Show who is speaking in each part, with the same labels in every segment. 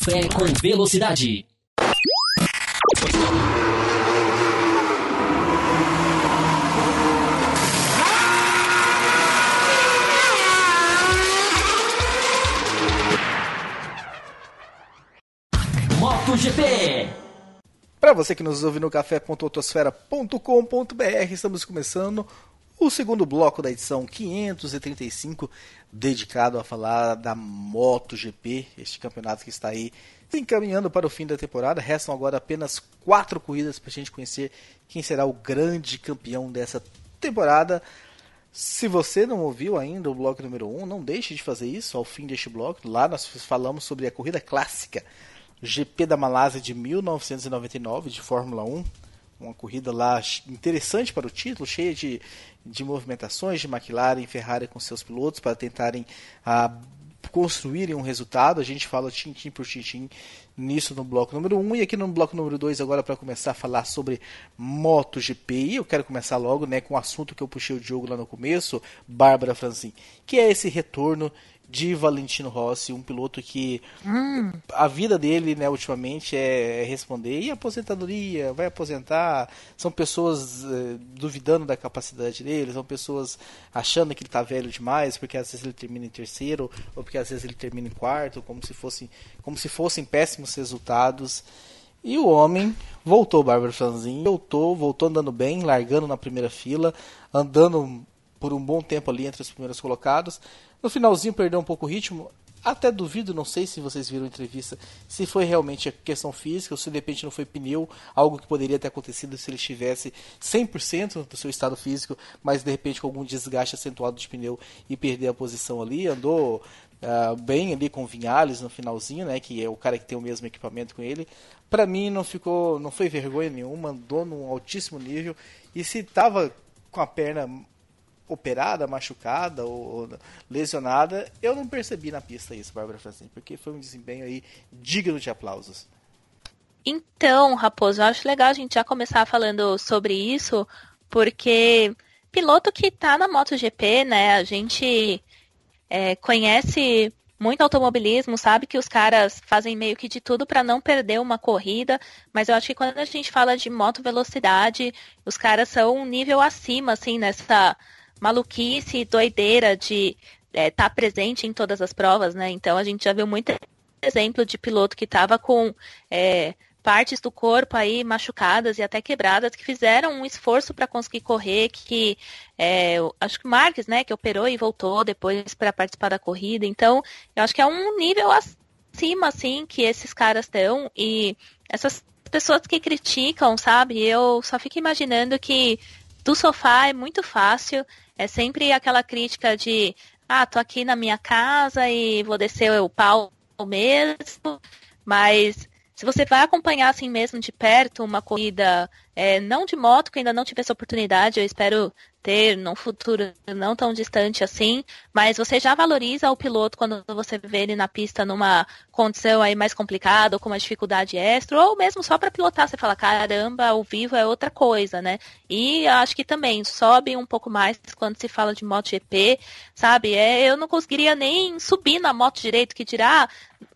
Speaker 1: Café com Velocidade.
Speaker 2: MotoGP.
Speaker 3: Para você que nos ouve no café.autosfera.com.br, estamos começando o segundo bloco da edição 535, dedicado a falar da MotoGP, este campeonato que está aí se encaminhando para o fim da temporada. Restam agora apenas quatro corridas para a gente conhecer quem será o grande campeão dessa temporada. Se você não ouviu ainda o bloco número 1, um, não deixe de fazer isso ao fim deste bloco. Lá nós falamos sobre a corrida clássica GP da Malásia de 1999 de Fórmula 1, uma corrida lá interessante para o título, cheia de, de movimentações de McLaren e Ferrari com seus pilotos para tentarem a ah, construírem um resultado. A gente fala tintim por tintim nisso no bloco número 1 um, e aqui no bloco número 2 agora para começar a falar sobre MotoGP. E eu quero começar logo, né, com o assunto que eu puxei o Diogo lá no começo, Bárbara Franzin, que é esse retorno de Valentino Rossi, um piloto que hum. a vida dele, né, ultimamente é, é responder e aposentadoria, vai aposentar. São pessoas eh, duvidando da capacidade dele, são pessoas achando que ele está velho demais, porque às vezes ele termina em terceiro ou porque às vezes ele termina em quarto, como se fossem, como se fossem péssimos resultados. E o homem voltou, Bárbara Franzin, voltou, voltou andando bem, largando na primeira fila, andando por um bom tempo ali entre os primeiros colocados, no finalzinho perdeu um pouco o ritmo. Até duvido, não sei se vocês viram a entrevista, se foi realmente questão física ou se de repente não foi pneu, algo que poderia ter acontecido se ele estivesse 100% do seu estado físico, mas de repente com algum desgaste acentuado de pneu e perder a posição ali. Andou Uh, bem ali com o Vinhales no finalzinho, né, que é o cara que tem o mesmo equipamento com ele. Para mim não ficou, não foi vergonha nenhuma, andou num altíssimo nível e se tava com a perna operada, machucada ou, ou, lesionada, eu não percebi na pista isso, Bárbara Francini, porque foi um desempenho aí digno de aplausos.
Speaker 4: Então, Raposo, eu acho legal a gente já começar falando sobre isso, porque piloto que está na MotoGP, né, a gente é, conhece muito automobilismo, sabe que os caras fazem meio que de tudo para não perder uma corrida, mas eu acho que quando a gente fala de moto velocidade, os caras são um nível acima, assim, nessa maluquice e doideira de estar é, tá presente em todas as provas, né? Então a gente já viu muito exemplo de piloto que estava com é, partes do corpo aí machucadas e até quebradas que fizeram um esforço para conseguir correr que é, acho que o Marques né que operou e voltou depois para participar da corrida então eu acho que é um nível acima assim que esses caras estão e essas pessoas que criticam sabe eu só fico imaginando que do sofá é muito fácil, é sempre aquela crítica de ah, tô aqui na minha casa e vou descer o pau mesmo, mas se você vai acompanhar assim mesmo de perto uma corrida, é, não de moto, que ainda não tive essa oportunidade, eu espero ter num futuro não tão distante assim, mas você já valoriza o piloto quando você vê ele na pista numa condição aí mais complicada ou com uma dificuldade extra, ou mesmo só para pilotar, você fala, caramba, ao vivo é outra coisa, né? E acho que também sobe um pouco mais quando se fala de MotoGP, sabe? É, eu não conseguiria nem subir na moto direito, que dirá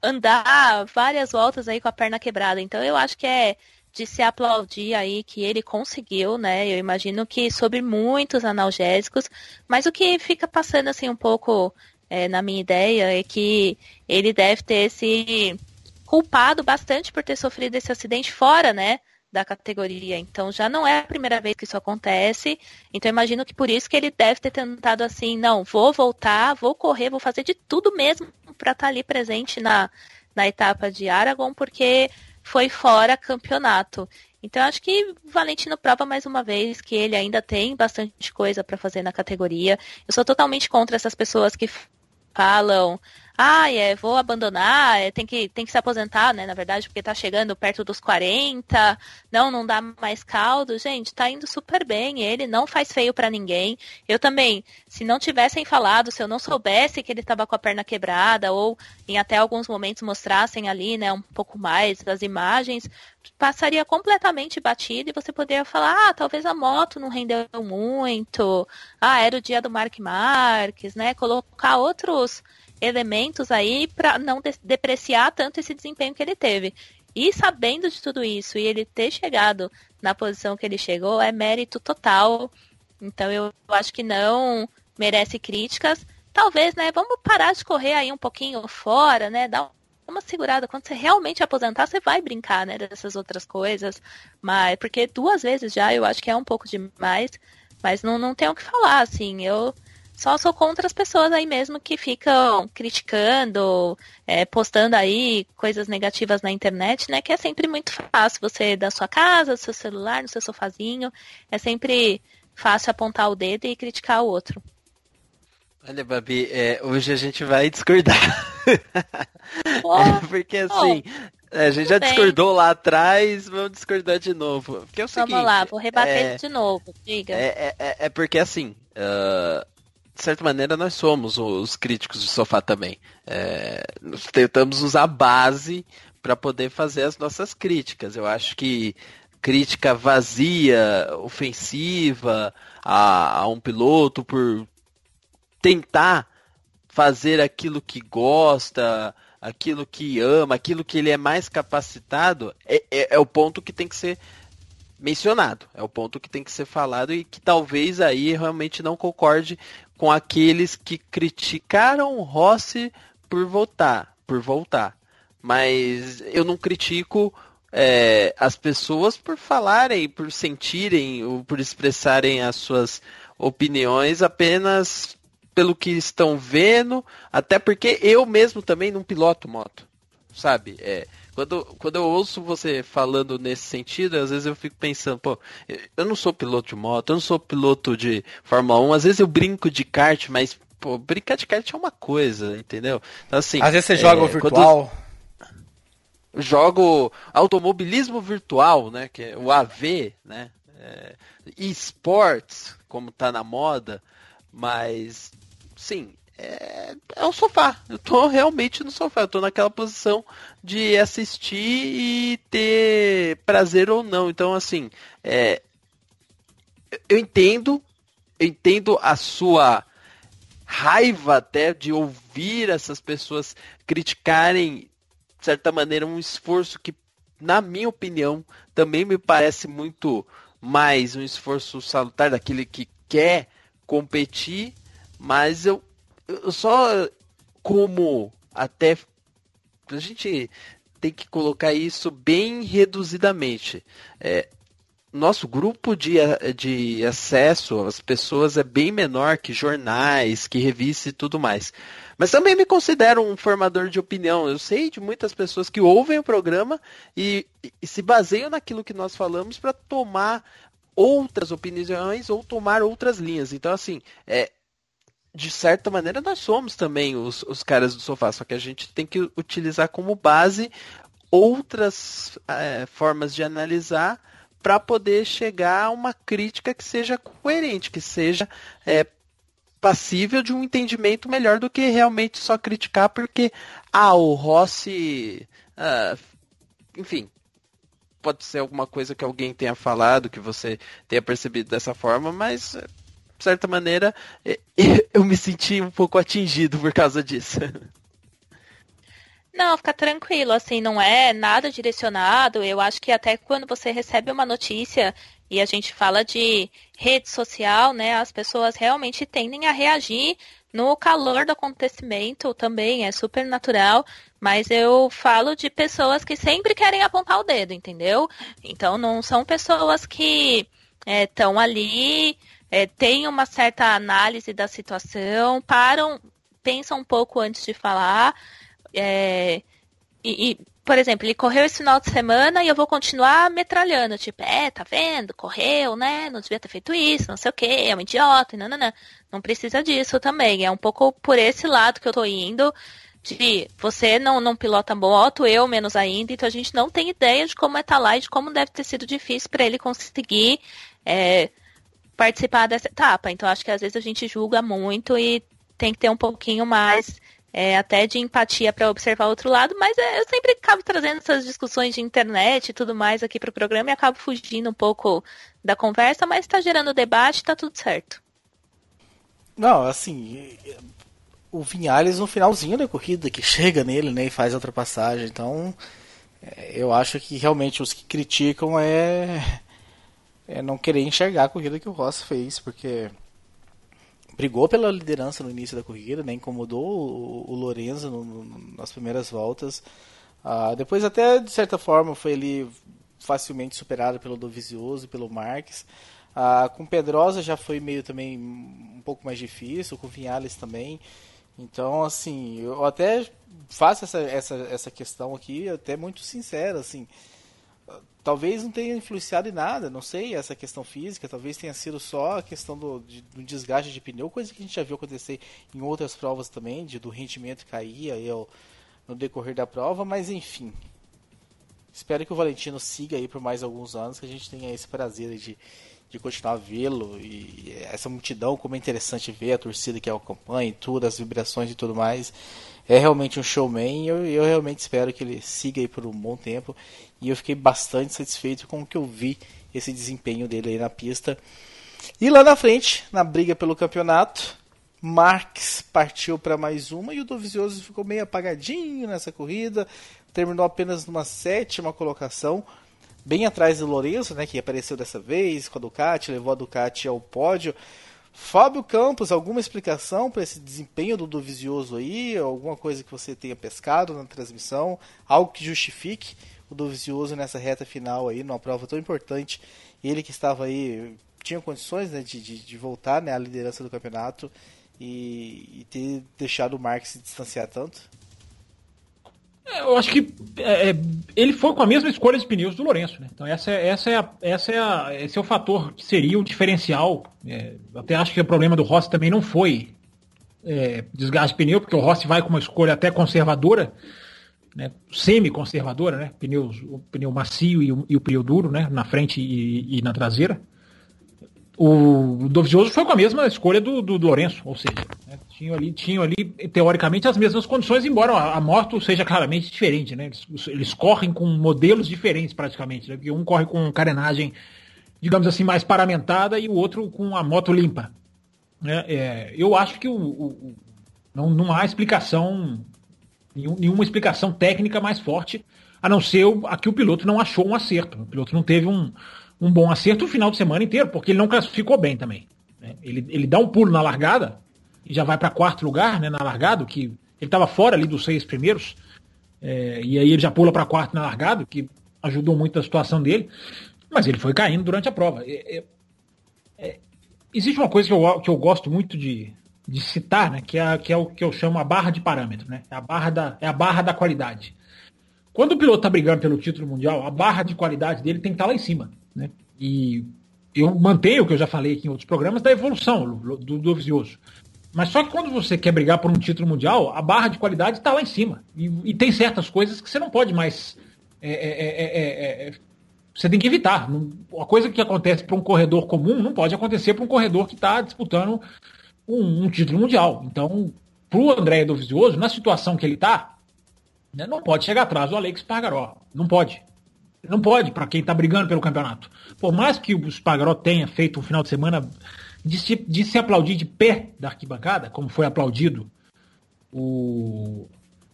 Speaker 4: andar várias voltas aí com a perna quebrada. Então eu acho que é de se aplaudir aí que ele conseguiu, né? Eu imagino que sobre muitos analgésicos, mas o que fica passando assim um pouco é, na minha ideia é que ele deve ter se culpado bastante por ter sofrido esse acidente fora, né? Da categoria. Então já não é a primeira vez que isso acontece. Então imagino que por isso que ele deve ter tentado assim, não, vou voltar, vou correr, vou fazer de tudo mesmo para estar tá ali presente na, na etapa de Aragon, porque foi fora campeonato. Então acho que Valentino prova mais uma vez que ele ainda tem bastante coisa para fazer na categoria. Eu sou totalmente contra essas pessoas que falam ah, é, vou abandonar, é, tem, que, tem que se aposentar, né? Na verdade, porque tá chegando perto dos 40, não, não dá mais caldo. Gente, tá indo super bem, ele não faz feio para ninguém. Eu também, se não tivessem falado, se eu não soubesse que ele tava com a perna quebrada, ou em até alguns momentos mostrassem ali, né, um pouco mais das imagens, passaria completamente batido e você poderia falar, ah, talvez a moto não rendeu muito, ah, era o dia do Mark Marques, né? Colocar outros elementos aí para não de depreciar tanto esse desempenho que ele teve. E sabendo de tudo isso e ele ter chegado na posição que ele chegou é mérito total. Então eu acho que não merece críticas. Talvez, né, vamos parar de correr aí um pouquinho fora, né, dar uma segurada. Quando você realmente aposentar, você vai brincar, né, dessas outras coisas. Mas porque duas vezes já eu acho que é um pouco demais, mas não, não tem o que falar, assim. Eu só sou contra as pessoas aí mesmo que ficam criticando, é, postando aí coisas negativas na internet, né? Que é sempre muito fácil. Você é da sua casa, do seu celular, no seu sofazinho. É sempre fácil apontar o dedo e criticar o outro.
Speaker 1: Olha, Babi, é, hoje a gente vai discordar. Oh, é porque assim, oh, a gente já bem. discordou lá atrás, vamos discordar de novo. Porque é o Vamos seguinte, lá, vou rebater é, de
Speaker 4: novo, diga. É, é,
Speaker 1: é, é porque assim, uh, de certa maneira, nós somos os críticos de sofá também. É, tentamos usar a base para poder fazer as nossas críticas. Eu acho que crítica vazia, ofensiva a, a um piloto por tentar fazer aquilo que gosta, aquilo que ama, aquilo que ele é mais capacitado, é, é, é o ponto que tem que ser mencionado. É o ponto que tem que ser falado e que talvez aí realmente não concorde com aqueles que criticaram Rossi por voltar, por voltar. Mas eu não critico é, as pessoas por falarem, por sentirem ou por expressarem as suas opiniões apenas pelo que estão vendo, até porque eu mesmo também não piloto moto, sabe? É, quando, quando eu ouço você falando nesse sentido, às vezes eu fico pensando, pô, eu não sou piloto de moto, eu não sou piloto de Fórmula 1, às vezes eu brinco de kart, mas, pô, brincar de kart é uma coisa, entendeu? Então, assim, às vezes você é, joga o virtual. jogo automobilismo virtual, né? Que é o AV, né? É, esportes, como tá na moda, mas sim, é, é, um sofá. Eu tô realmente no sofá. Eu tô naquela posição de assistir e ter prazer ou não. Então, assim, é, eu entendo, eu entendo a sua raiva até de ouvir essas pessoas criticarem, de certa maneira, um esforço que, na minha opinião, também me parece muito mais um esforço salutar daquele que quer competir, mas eu só como até a gente tem que colocar isso bem reduzidamente. É, nosso grupo de, de acesso às pessoas é bem menor que jornais, que revistas e tudo mais. Mas também me considero um formador de opinião. Eu sei de muitas pessoas que ouvem o programa e, e se baseiam naquilo que nós falamos para tomar outras opiniões ou tomar outras linhas. Então, assim, é, de certa maneira, nós somos também os, os caras do sofá, só que a gente tem que utilizar como base outras é, formas de analisar para poder chegar a uma crítica que seja coerente, que seja é, passível de um entendimento melhor do que realmente só criticar porque ah, o Rossi. Ah, enfim, pode ser alguma coisa que alguém tenha falado, que você tenha percebido dessa forma, mas de certa maneira, eu me senti um pouco atingido por causa disso.
Speaker 4: Não, fica tranquilo, assim, não é nada direcionado. Eu acho que até quando você recebe uma notícia e a gente fala de rede social, né, as pessoas realmente tendem a reagir no calor do acontecimento também, é super natural, mas eu falo de pessoas que sempre querem apontar o dedo, entendeu? Então não são pessoas que estão é, ali é, têm uma certa análise da situação, param, pensam um pouco antes de falar. É, e, e, por exemplo, ele correu esse final de semana e eu vou continuar metralhando. Tipo, é, tá vendo? Correu, né? Não devia ter feito isso, não sei o quê, é um idiota, não, não, não. Não precisa disso também. É um pouco por esse lado que eu tô indo de você não, não pilota moto, eu menos ainda, então a gente não tem ideia de como é estar tá lá e de como deve ter sido difícil para ele conseguir é, participar dessa etapa. Então, acho que às vezes a gente julga muito e tem que ter um pouquinho mais. É, até de empatia para observar o outro lado, mas é, eu sempre acabo trazendo essas discussões de internet e tudo mais aqui para o programa e acabo fugindo um pouco da conversa, mas está gerando debate, está tudo certo.
Speaker 3: Não, assim, o Vinhales no finalzinho da corrida que chega nele né, e faz a ultrapassagem, então é, eu acho que realmente os que criticam é é não querer enxergar a corrida que o Ross fez, porque brigou pela liderança no início da corrida, né? incomodou o, o Lorenzo no, no, nas primeiras voltas. Uh, depois até, de certa forma, foi ele facilmente superado pelo Dovizioso e pelo Marques. Uh, com Pedrosa já foi meio também um pouco mais difícil, com Vinales também. Então, assim, eu até faço essa, essa, essa questão aqui até muito sincera, assim talvez não tenha influenciado em nada, não sei, essa questão física, talvez tenha sido só a questão do, de, do desgaste de pneu, coisa que a gente já viu acontecer em outras provas também, de, do rendimento cair aí no decorrer da prova, mas enfim. Espero que o Valentino siga aí por mais alguns anos, que a gente tenha esse prazer de de continuar vê-lo e essa multidão, como é interessante ver a torcida que acompanha e tudo, as vibrações e tudo mais. É realmente um showman e eu, eu realmente espero que ele siga aí por um bom tempo. E eu fiquei bastante satisfeito com o que eu vi, esse desempenho dele aí na pista. E lá na frente, na briga pelo campeonato, Marx partiu para mais uma e o Dovizioso ficou meio apagadinho nessa corrida, terminou apenas numa sétima colocação bem atrás do Lourenço, né, que apareceu dessa vez com a Ducati, levou a Ducati ao pódio. Fábio Campos, alguma explicação para esse desempenho do Dovizioso aí? Alguma coisa que você tenha pescado na transmissão? Algo que justifique o Dovizioso nessa reta final aí, numa prova tão importante? Ele que estava aí, tinha condições né, de, de, de, voltar né, à liderança do campeonato e, e ter deixado o Marx se distanciar tanto?
Speaker 5: É, eu acho que é, é, ele foi com a mesma escolha de pneus do Lourenço, né? Então essa, é, essa é a, essa é a, esse é o fator que seria o diferencial. É, até acho que o problema do Rossi também não foi é, desgaste de pneu, porque o Rossi vai com uma escolha até conservadora, né? semi-conservadora, né? Pneus, o pneu macio e o, e o pneu duro, né? Na frente e, e na traseira. O Dovizioso foi com a mesma escolha do, do, do Lourenço, ou seja, tinham ali, tinham ali, teoricamente, as mesmas condições, embora a moto seja claramente diferente, né? Eles, eles correm com modelos diferentes praticamente, né? Porque um corre com carenagem, digamos assim, mais paramentada e o outro com a moto limpa. Né? É, eu acho que o, o, não, não há explicação, nenhum, nenhuma explicação técnica mais forte, a não ser a que o piloto não achou um acerto. O piloto não teve um, um bom acerto o final de semana inteiro, porque ele não classificou bem também. Né? Ele, ele dá um pulo na largada, já vai para quarto lugar né, na largada, que ele estava fora ali dos seis primeiros, é, e aí ele já pula para quarto na largada, que ajudou muito a situação dele, mas ele foi caindo durante a prova. É, é, é, existe uma coisa que eu, que eu gosto muito de, de citar, né, que, é, que é o que eu chamo a barra de parâmetro, né, a barra da, é a barra da qualidade. Quando o piloto está brigando pelo título mundial, a barra de qualidade dele tem que estar tá lá em cima. Né? E eu mantenho o que eu já falei aqui em outros programas da evolução do, do, do vicioso. Mas só que quando você quer brigar por um título mundial, a barra de qualidade está lá em cima. E, e, tem certas coisas que você não pode mais. É, é, é, é, é você tem que evitar. uma a coisa que acontece para um corredor comum não pode acontecer para um corredor que está disputando um, um, título mundial. Então, para o André Dovizioso, na situação que ele está, né, não pode chegar atrás do Alex Pargaró. Não pode. Não pode para quem está brigando pelo campeonato. Por mais que o Spargaró tenha feito um final de semana de se, de se aplaudir de pé da arquibancada, como foi aplaudido o,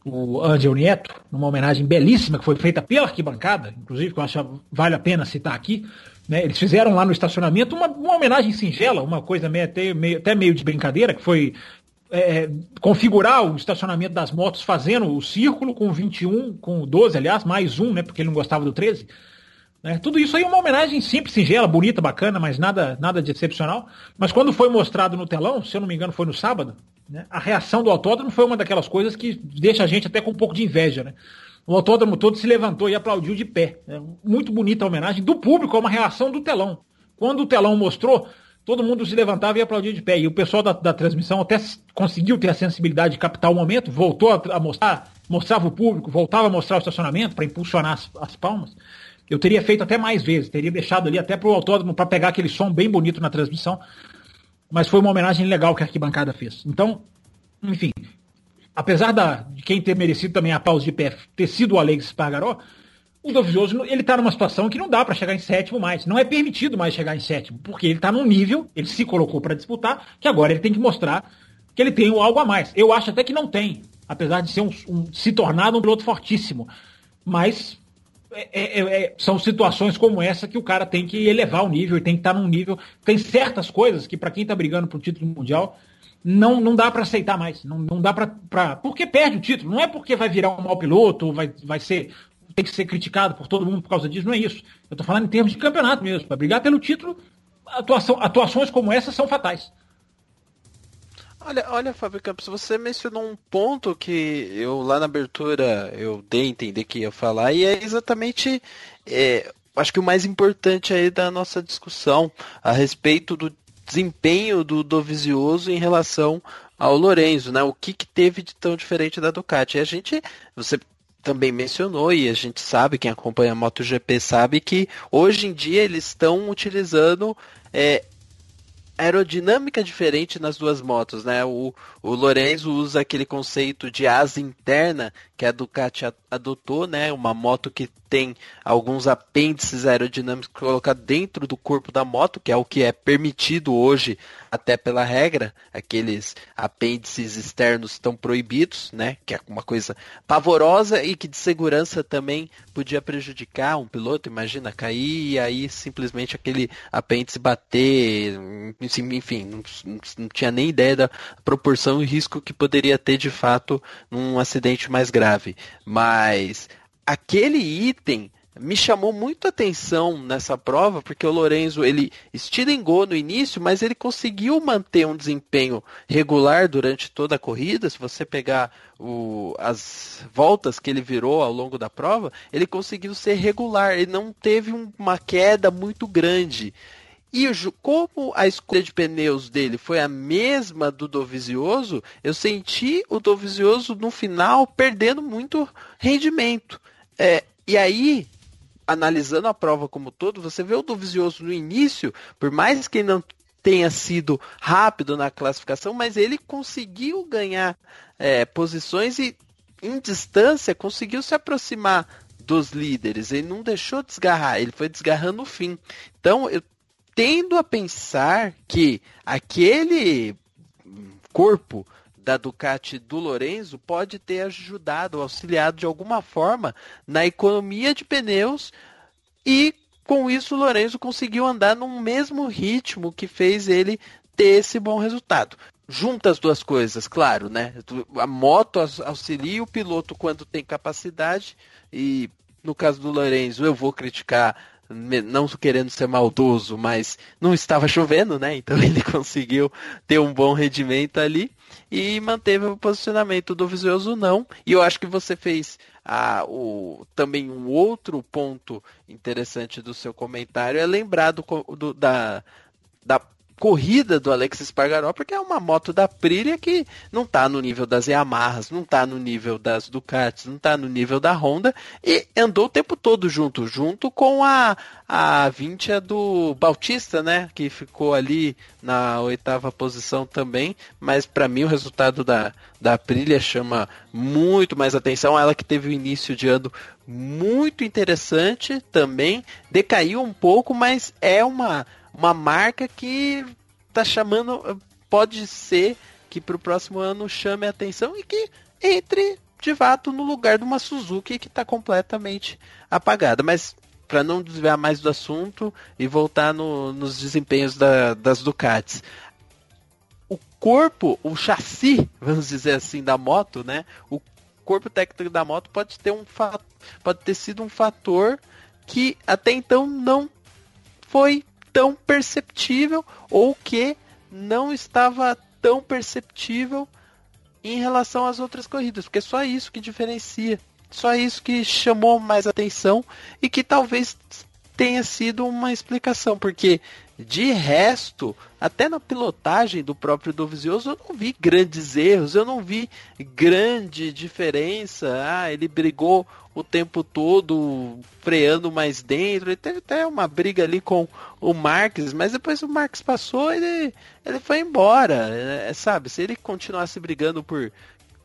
Speaker 5: o Angel Nieto, numa homenagem belíssima que foi feita pela arquibancada, inclusive, que eu acho que vale a pena citar aqui. Né? Eles fizeram lá no estacionamento uma, uma homenagem singela, uma coisa meio, até, meio, até meio de brincadeira, que foi é, configurar o estacionamento das motos fazendo o círculo com 21, com 12, aliás, mais um, né? Porque ele não gostava do 13. Né? Tudo isso aí é uma homenagem simples, singela, bonita, bacana, mas nada, nada de excepcional. Mas quando foi mostrado no telão, se eu não me engano foi no sábado, né? a reação do autódromo foi uma daquelas coisas que deixa a gente até com um pouco de inveja. Né? O autódromo todo se levantou e aplaudiu de pé. Né? Muito bonita a homenagem do público, é uma reação do telão. Quando o telão mostrou, todo mundo se levantava e aplaudia de pé. E o pessoal da, da transmissão até conseguiu ter a sensibilidade de captar o momento, voltou a, a mostrar, mostrava o público, voltava a mostrar o estacionamento para impulsionar as, as palmas. Eu teria feito até mais vezes, teria deixado ali até para o autódromo para pegar aquele som bem bonito na transmissão. Mas foi uma homenagem legal que a arquibancada fez. Então, enfim, apesar da, de quem ter merecido também a pausa de pé ter sido o Alex Spargaró, o Dovizioso ele está numa situação que não dá para chegar em sétimo mais. Não é permitido mais chegar em sétimo, porque ele está num nível, ele se colocou para disputar, que agora ele tem que mostrar que ele tem algo a mais. Eu acho até que não tem, apesar de ser um, um se tornar um piloto fortíssimo. Mas é, é, é, são situações como essa que o cara tem que elevar o nível, tem que estar tá num nível. Tem certas coisas que, para quem está brigando para o título mundial, não, não dá para aceitar mais. Não, não dá para. Porque perde o título. Não é porque vai virar um mau piloto, vai, vai ser. Tem que ser criticado por todo mundo por causa disso, não é isso. Eu estou falando em termos de campeonato mesmo. Para brigar pelo título, atuação, atuações como essa são fatais.
Speaker 1: Olha, olha, Fábio Campos, você mencionou um ponto que eu lá na abertura eu dei a entender que ia falar, e é exatamente é, acho que o mais importante aí da nossa discussão a respeito do desempenho do Dovizioso em relação ao Lorenzo, né? O que, que teve de tão diferente da Ducati? E a gente, você também mencionou e a gente sabe, quem acompanha a MotoGP sabe que hoje em dia eles estão utilizando é, aerodinâmica diferente nas duas motos, né? O, o Lorenzo usa aquele conceito de asa interna que a Ducati adotou, né? Uma moto que tem alguns apêndices aerodinâmicos colocados dentro do corpo da moto, que é o que é permitido hoje até pela regra. Aqueles apêndices externos estão proibidos, né? Que é uma coisa pavorosa e que de segurança também podia prejudicar um piloto. Imagina cair e aí simplesmente aquele apêndice bater, enfim, não, não tinha nem ideia da proporção um e risco que poderia ter de fato num acidente mais grave. Mas aquele item me chamou muito atenção nessa prova, porque o Lorenzo ele estilingou no início, mas ele conseguiu manter um desempenho regular durante toda a corrida. Se você pegar o, as voltas que ele virou ao longo da prova, ele conseguiu ser regular, ele não teve uma queda muito grande. E como a escolha de pneus dele foi a mesma do Dovizioso, eu senti o Dovizioso no final perdendo muito rendimento. É, e aí, analisando a prova como todo, você vê o Dovizioso no início, por mais que ele não tenha sido rápido na classificação, mas ele conseguiu ganhar é, posições e em distância conseguiu se aproximar dos líderes. Ele não deixou desgarrar, ele foi desgarrando no fim. Então, eu tendo a pensar que aquele corpo da Ducati do Lorenzo pode ter ajudado, auxiliado de alguma forma na economia de pneus e com isso o Lorenzo conseguiu andar no mesmo ritmo que fez ele ter esse bom resultado. Junta as duas coisas, claro, né? A moto auxilia o piloto quando tem capacidade e no caso do Lorenzo eu vou criticar não querendo ser maldoso, mas não estava chovendo, né? Então ele conseguiu ter um bom rendimento ali e manteve o posicionamento do Visioso não. E eu acho que você fez ah, o, também um outro ponto interessante do seu comentário é lembrar do, do da, da corrida do Alex Espargaró, porque é uma moto da Aprilia que não está no nível das Yamahas, não está no nível das Ducatis, não está no nível da Honda, e andou o tempo todo junto, junto com a, a Vintia do Bautista, né, que ficou ali na oitava posição também, mas para mim o resultado da, da Aprilia chama muito mais atenção, ela que teve o início de ano muito interessante também, decaiu um pouco, mas é uma uma marca que tá chamando. Pode ser que pro próximo ano chame a atenção e que entre de fato no lugar de uma Suzuki que está completamente apagada. Mas para não desviar mais do assunto e voltar no, nos desempenhos da, das Ducatis. O corpo, o chassi, vamos dizer assim, da moto, né? O corpo técnico da moto pode ter, um pode ter sido um fator que até então não foi tão perceptível ou que não estava tão perceptível em relação às outras corridas, porque é só isso que diferencia, só isso que chamou mais atenção e que talvez tenha sido uma explicação, porque de resto, até na pilotagem do próprio Dovizioso, eu não vi grandes erros, eu não vi grande diferença. Ah, ele brigou o tempo todo, freando mais dentro. Ele teve até uma briga ali com o Marques, mas depois o Marques passou e ele, ele foi embora. É, sabe, se ele continuasse brigando por,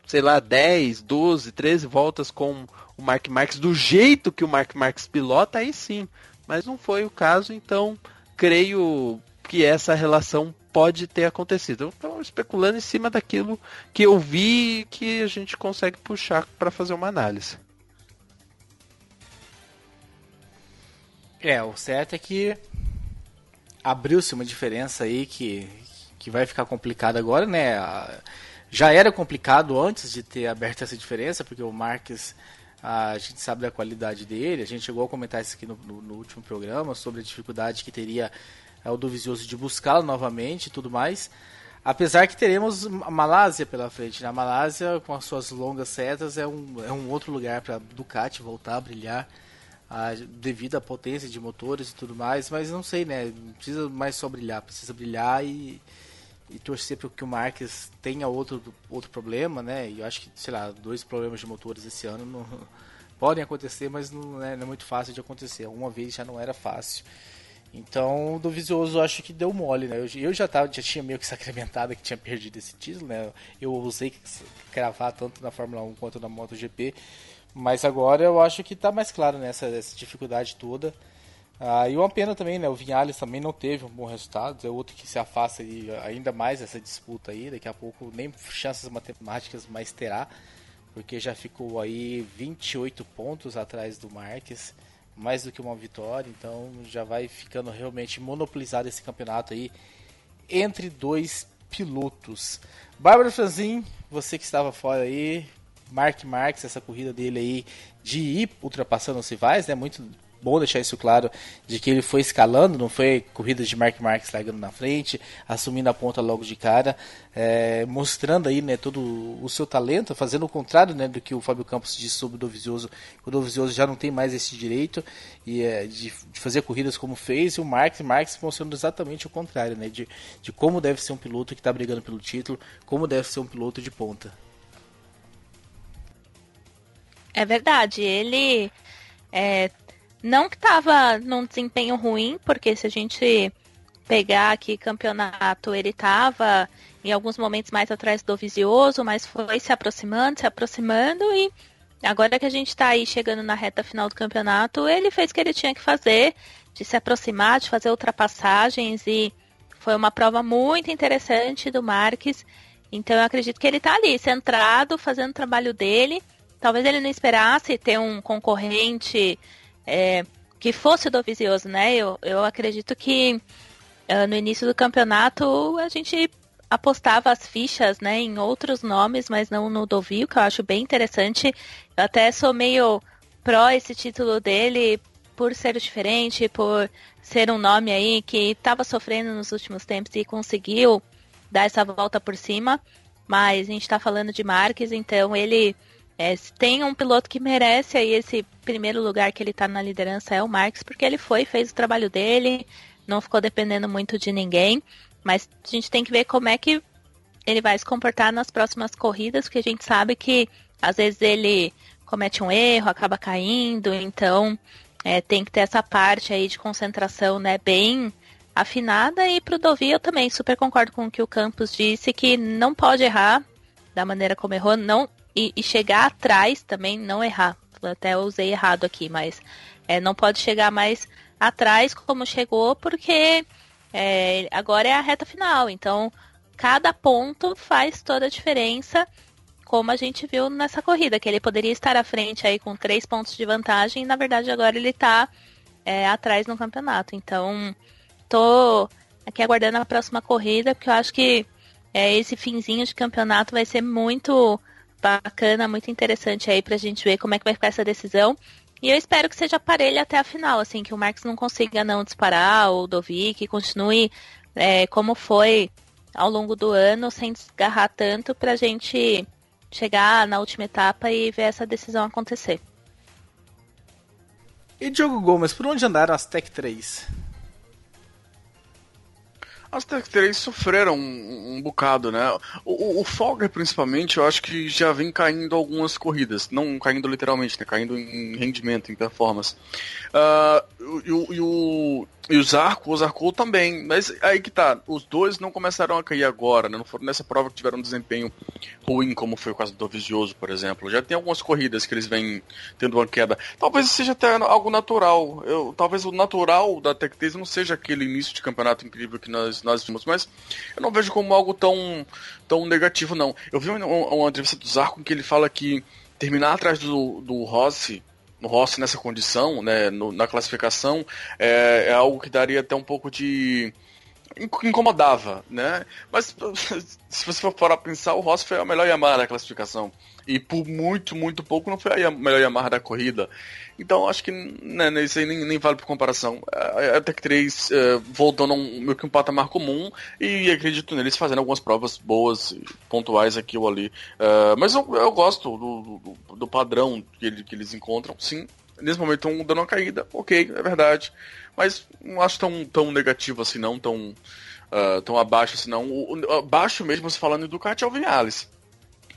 Speaker 1: sei lá, 10, 12, 13 voltas com o Mark Marques do jeito que o Mark Marques pilota, aí sim mas não foi o caso, então creio que essa relação pode ter acontecido. estou especulando em cima daquilo que eu vi que a gente consegue puxar para fazer uma análise.
Speaker 3: É, o certo é que abriu-se uma diferença aí que, que vai ficar complicada agora, né? Já era complicado antes de ter aberto essa diferença, porque o Marques a gente sabe da qualidade dele. A gente chegou a comentar isso aqui no, no, no último programa sobre a dificuldade que teria é, o Dovizioso de buscá-lo novamente e tudo mais. Apesar que teremos a Malásia pela frente. Né? A Malásia, com as suas longas setas, é um, é um outro lugar para Ducati voltar a brilhar devido à potência de motores e tudo mais. Mas não sei, né? Precisa mais só brilhar, precisa brilhar e e torcer para que o Marques tenha outro, outro problema, né? E eu acho que, sei lá, dois problemas de motores esse ano não, podem acontecer, mas não é, não é muito fácil de acontecer. Uma vez já não era fácil. Então, do Vizioso, acho que deu mole, né? Eu, eu já, tava, já tinha meio que sacramentado que tinha perdido esse título, né? Eu usei cravar tanto na Fórmula 1 quanto na MotoGP, mas agora eu acho que está mais claro nessa né? Essa dificuldade toda. Ah, e uma pena também, né? O Vinhales também não teve um bom resultado. É outro que se afasta e ainda mais essa disputa aí. Daqui a pouco nem chances matemáticas mais terá, porque já ficou aí 28 pontos atrás do Marques, mais do que uma vitória. Então já vai ficando realmente monopolizado esse campeonato aí entre dois pilotos. Bárbara Franzin, você que estava fora aí, Mark Marques, essa corrida dele aí de ir ultrapassando os rivais, né? Muito bom deixar isso claro, de que ele foi escalando, não foi corrida de Mark Marques largando na frente, assumindo a ponta logo de cara, é, mostrando aí né, todo o seu talento, fazendo o contrário né, do que o Fábio Campos disse sobre o Dovizioso. O Dovizioso já não tem mais esse direito e é, de, de, fazer corridas como fez, e o Mark Marques mostrando exatamente o contrário, né, de, de como deve ser um piloto que está brigando pelo título, como deve ser um piloto de ponta.
Speaker 4: É verdade, ele é, não que tava num desempenho ruim, porque se a gente pegar aqui campeonato, ele tava em alguns momentos mais atrás do Vizioso, mas foi se aproximando, se aproximando e agora que a gente está aí chegando na reta final do campeonato, ele fez o que ele tinha que fazer, de se aproximar, de fazer ultrapassagens e foi uma prova muito interessante do Marques. Então eu acredito que ele está ali, centrado, fazendo o trabalho dele. Talvez ele não esperasse ter um concorrente é, que fosse Dovizioso, né? Eu, eu acredito que uh, no início do campeonato a gente apostava as fichas né, em outros nomes, mas não no Dovio, que eu acho bem interessante. Eu até sou meio pró esse título dele por ser diferente, por ser um nome aí que estava sofrendo nos últimos tempos e conseguiu dar essa volta por cima. Mas a gente está falando de Marques, então ele é, se tem um piloto que merece aí esse primeiro lugar que ele está na liderança é o Marx, porque ele foi, fez o trabalho dele, não ficou dependendo muito de ninguém. Mas a gente tem que ver como é que ele vai se comportar nas próximas corridas, porque a gente sabe que às vezes ele comete um erro, acaba caindo, então é, tem que ter essa parte aí de concentração, né, bem afinada. E para o Dovi eu também super concordo com o que o Campos disse, que não pode errar da maneira como errou, não e, e chegar atrás também, não errar. Até usei errado aqui, mas é, não pode chegar mais atrás como chegou, porque é, agora é a reta final. Então, cada ponto faz toda a diferença, como a gente viu nessa corrida, que ele poderia estar à frente aí com três pontos de vantagem, e na verdade agora ele está é, atrás no campeonato. Então, tô aqui aguardando a próxima corrida, porque eu acho que é, esse finzinho de campeonato vai ser muito bacana, muito interessante aí pra gente ver como é que vai ficar essa decisão. E eu espero que seja parelha até a final, assim, que o Marx não consiga não disparar, ou o Dovic continue é, como foi ao longo do ano, sem desgarrar tanto, pra gente chegar na última etapa e ver essa decisão acontecer.
Speaker 3: E Diogo Gomes, por onde
Speaker 2: andaram as Tech 3? as Tech 3 sofreram um, um bocado, né? O, o, Fogger, principalmente, eu acho que já vem caindo algumas corridas. Não caindo literalmente, né? Caindo em rendimento, em performance. Uh, e o e os Arcos os Arcos também. Mas aí que tá, os dois não começaram a cair agora, né? Não foram nessa prova que tiveram um desempenho ruim, como foi o caso do Vizioso, por exemplo. Já tem algumas corridas que eles vêm tendo uma queda. Talvez seja até algo natural. Eu, talvez o natural da Tech não seja aquele início de campeonato incrível que nós, nós vimos, mas eu não vejo como algo tão, tão negativo, não. Eu vi uma, uma entrevista do Zarco em que ele fala que terminar atrás do, do Rossi no Rossi nessa condição, né, no, na classificação, é, é, algo que daria até um pouco de incomodava, né? Mas se você for parar pensar, o Rossi foi a melhor Yamaha da classificação. E por muito, muito pouco não foi a melhor Yamaha da corrida. Então acho que né, né, isso aí nem, nem vale por comparação. A Tech 3 uh, eh, voltando meio que um patamar comum e acredito neles fazendo algumas provas boas, pontuais aqui ou ali. Uh, mas eu, eu gosto do, do, do, padrão que, ele, que eles encontram, sim. Nesse momento estão dando uma caída, ok, é verdade. Mas não acho tão, tão negativo assim, não, tão, uh, tão abaixo assim, não. O, o, abaixo mesmo, se falando em Ducati, é o Vinales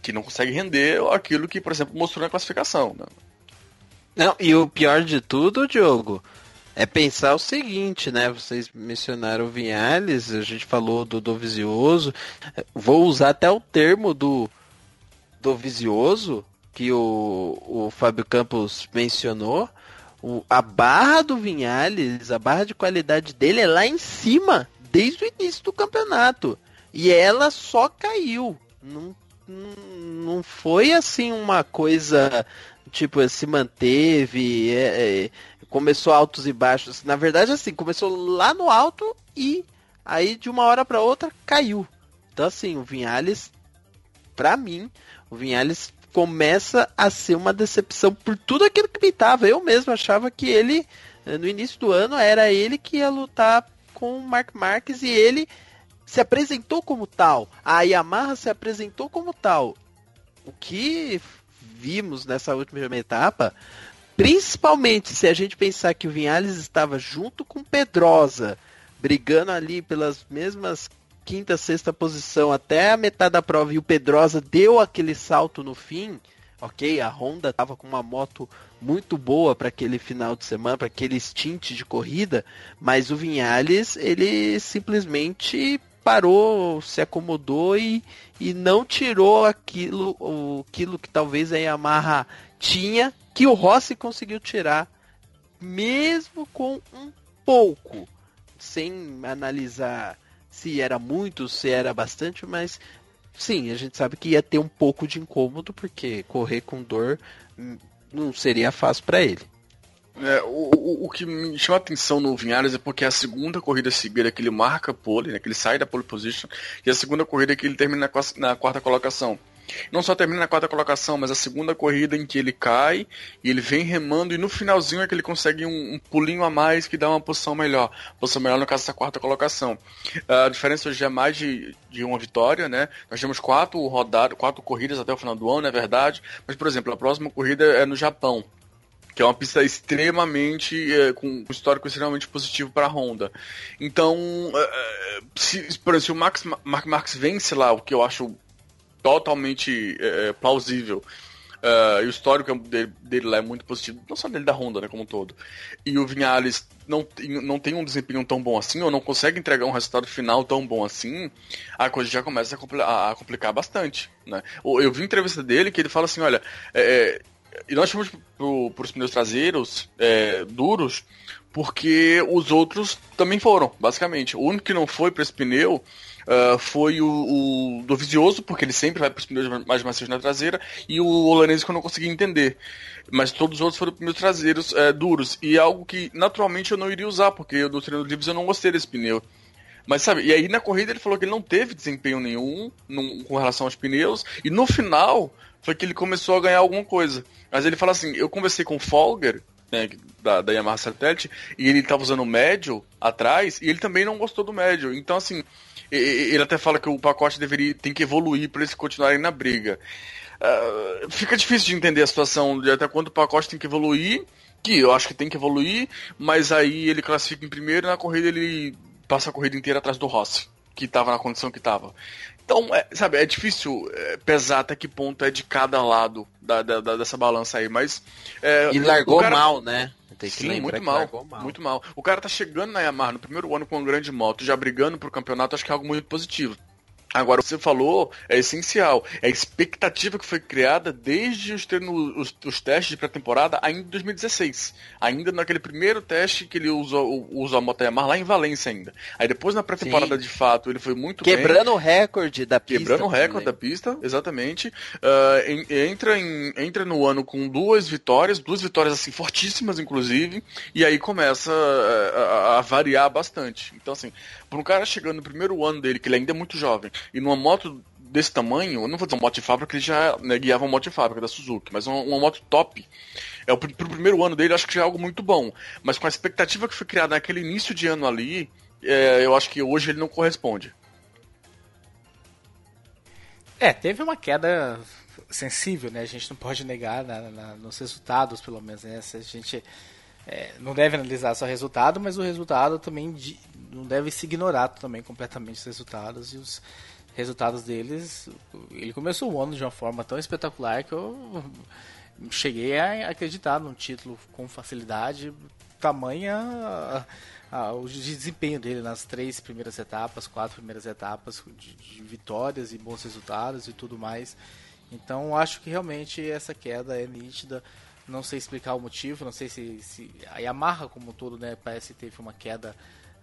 Speaker 2: que não consegue render aquilo que, por exemplo, mostrou na classificação. Né? Não, e o pior
Speaker 1: de tudo, Diogo, é pensar o seguinte, né? Vocês mencionaram o Vinhales, a gente falou do Dovizioso. Vou usar até o termo do Dovizioso, que o, o Fábio Campos mencionou. O, a barra do Vinhales, a barra de qualidade dele é lá em cima, desde o início do campeonato. E ela só caiu. Não Hum, não foi assim uma coisa tipo eh, se manteve, é, é, começou altos e baixos. Na verdade, assim começou lá no alto e aí de uma hora para outra caiu. Então assim, o Vinhales, para mim, o Vinhales começa a ser uma decepção por tudo aquilo que pintava. Eu mesmo achava que ele no início do ano era ele que ia lutar com o Mark Marques e ele se apresentou como tal. A Yamaha se apresentou como tal. O que vimos nessa última etapa, principalmente se a gente pensar que o Vinhales estava junto com Pedrosa, brigando ali pelas mesmas quinta, sexta posição até a metade da prova e o Pedrosa deu aquele salto no fim, ok? A Honda estava com uma moto muito boa para aquele final de semana, para aquele stint de corrida, mas o Vinhales ele simplesmente parou, se acomodou e, e não tirou aquilo, o, aquilo que talvez a Yamaha tinha, que o Rossi conseguiu tirar, mesmo com um pouco, sem analisar se era muito, se era bastante, mas sim, a gente sabe que ia ter um pouco de incômodo, porque correr com dor hum, não seria fácil para ele.
Speaker 2: É, o, o, que me chama atenção no Vinhares é porque é a segunda corrida seguida é que ele marca pole, né, que ele sai da pole position, e a segunda corrida é que ele termina na quarta colocação. Não só termina na quarta colocação, mas a segunda corrida em que ele cai e ele vem remando, e no finalzinho é que ele consegue um, um pulinho a mais que dá uma posição melhor. Posição melhor no caso dessa quarta colocação. A diferença hoje é mais de, de uma vitória, né? Nós temos quatro rodadas, quatro corridas até o final do ano, é verdade. Mas, por exemplo, a próxima corrida é no Japão que é uma pista extremamente é, com um histórico extremamente positivo para a Honda. Então, é, é, se, por exemplo, se o Max, Mark Max vence lá, o que eu acho totalmente é, é plausível. Uh, e o histórico dele, dele, lá é muito positivo, não só dele da Honda, né, como um todo. E o Vinhales não, não tem um desempenho tão bom assim, ou não consegue entregar um resultado final tão bom assim, a coisa já começa a, complicar, a complicar bastante. Né? Eu vi entrevista dele que ele fala assim: olha, é, e nós fomos para os pneus traseiros é, duros porque os outros também foram, basicamente. O único que não foi para esse pneu uh, foi o, o Vizioso, porque ele sempre vai para os pneus mais macios na traseira, e o holandês que eu não consegui entender. Mas todos os outros foram para os pneus traseiros é, duros, e é algo que naturalmente eu não iria usar, porque eu, do treino livros eu não gostei desse pneu. Mas sabe, e aí na corrida ele falou que ele não teve desempenho nenhum num, com relação aos pneus, e no final foi que ele começou a ganhar alguma coisa. Mas ele fala assim: eu conversei com o Folger, né, da, da Yamaha Satellite, e ele estava usando o médio atrás, e ele também não gostou do médio. Então, assim, ele até fala que o pacote deveria tem que evoluir para eles continuarem na briga. Uh, fica difícil de entender a situação de até quando o pacote tem que evoluir, que eu acho que tem que evoluir, mas aí ele classifica em primeiro e na corrida ele passa a corrida inteira atrás do Rossi, que estava na condição que estava. Então, é, sabe, é difícil é, pesar até que ponto é de cada lado da, da, da, dessa balança aí, mas. É, e largou cara... mal, né? Tem que Sim, muito mal, mal, Muito mal. O cara tá chegando na Yamaha no primeiro ano com uma grande moto, já brigando pro campeonato, acho que é algo muito positivo. Agora, o que você falou é essencial. É a expectativa que foi criada desde os, os, os testes de pré-temporada ainda em 2016. Ainda naquele primeiro teste que ele usou, usou a moto Yamaha lá em Valência ainda. Aí depois na pré-temporada, de fato, ele foi muito Quebrando bem. o recorde da pista. Quebrando o recorde né? da pista, exatamente. Uh, ah, em, entra, em, entra no ano com duas vitórias, duas vitórias assim fortíssimas, inclusive. E aí começa ah, a, a, a variar bastante. Então, assim, para um cara chegando no primeiro ano dele, que ele ainda é muito jovem, e numa moto desse tamanho, eu não vou dizer uma moto de fábrica, que ele já né, guiava uma moto de fábrica da Suzuki, mas uma, uma moto top. É, o, pro primeiro ano dele, acho que já é algo muito bom. Mas com a expectativa que foi criada naquele início de ano ali, é, eu acho que hoje ele não corresponde.
Speaker 3: É, teve uma queda sensível, né? A gente não pode negar na, na, nos resultados, pelo menos, né? Se a gente é, não deve analisar só o resultado, mas o resultado também de, não deve se ignorar também completamente os resultados e os resultados deles. Ele começou o ano de uma forma tão espetacular que eu cheguei a acreditar num título com facilidade, tamanha o desempenho dele nas três primeiras etapas, quatro primeiras etapas de, de vitórias e bons resultados e tudo mais. Então acho que realmente essa queda é nítida. Não sei explicar o motivo, não sei se, se a Yamaha como um todo, né, parece que teve uma queda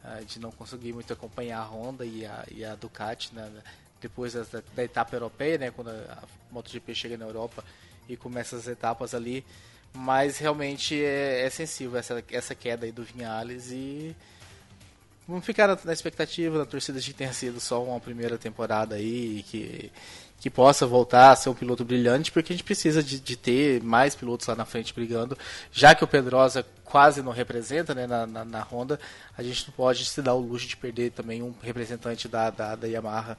Speaker 3: uh, de não conseguir muito acompanhar a Honda e a, e a Ducati né, né depois da, da, etapa europeia, né, quando a, a MotoGP chega na Europa e começa as etapas ali, mas realmente é, é sensível essa, essa queda aí do Vinhales e vamos ficar na, na expectativa, da torcida de que tenha sido só uma primeira temporada aí que que possa voltar a ser um piloto brilhante, porque a gente precisa de, de ter mais pilotos lá na frente brigando, já que o Pedrosa quase não representa né, na, na, na, Honda, a gente não pode se dar o luxo de perder também um representante da, da, da Yamaha.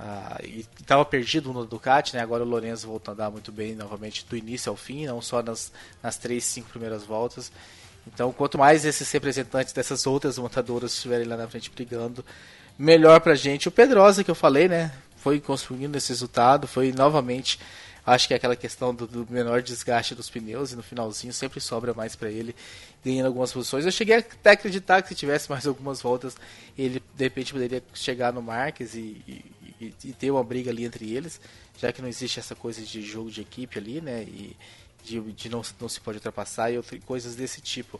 Speaker 3: Ah, e estava perdido no Ducati, né? agora o Lorenzo voltou a andar muito bem novamente do início ao fim, não só nas, nas três, cinco primeiras voltas. Então, quanto mais esses representantes dessas outras montadoras estiverem lá na frente brigando, melhor pra gente. O Pedrosa, que eu falei, né? foi conseguindo esse resultado, foi novamente acho que é aquela questão do, do, menor desgaste dos pneus e no finalzinho sempre sobra mais para ele ganhando algumas posições. Eu cheguei até a acreditar que se tivesse mais algumas voltas ele de repente poderia chegar no Marques e, e, e ter uma briga ali entre eles, já que não existe essa coisa de jogo de equipe ali, né? E de, de não, não se pode ultrapassar e outras coisas desse tipo.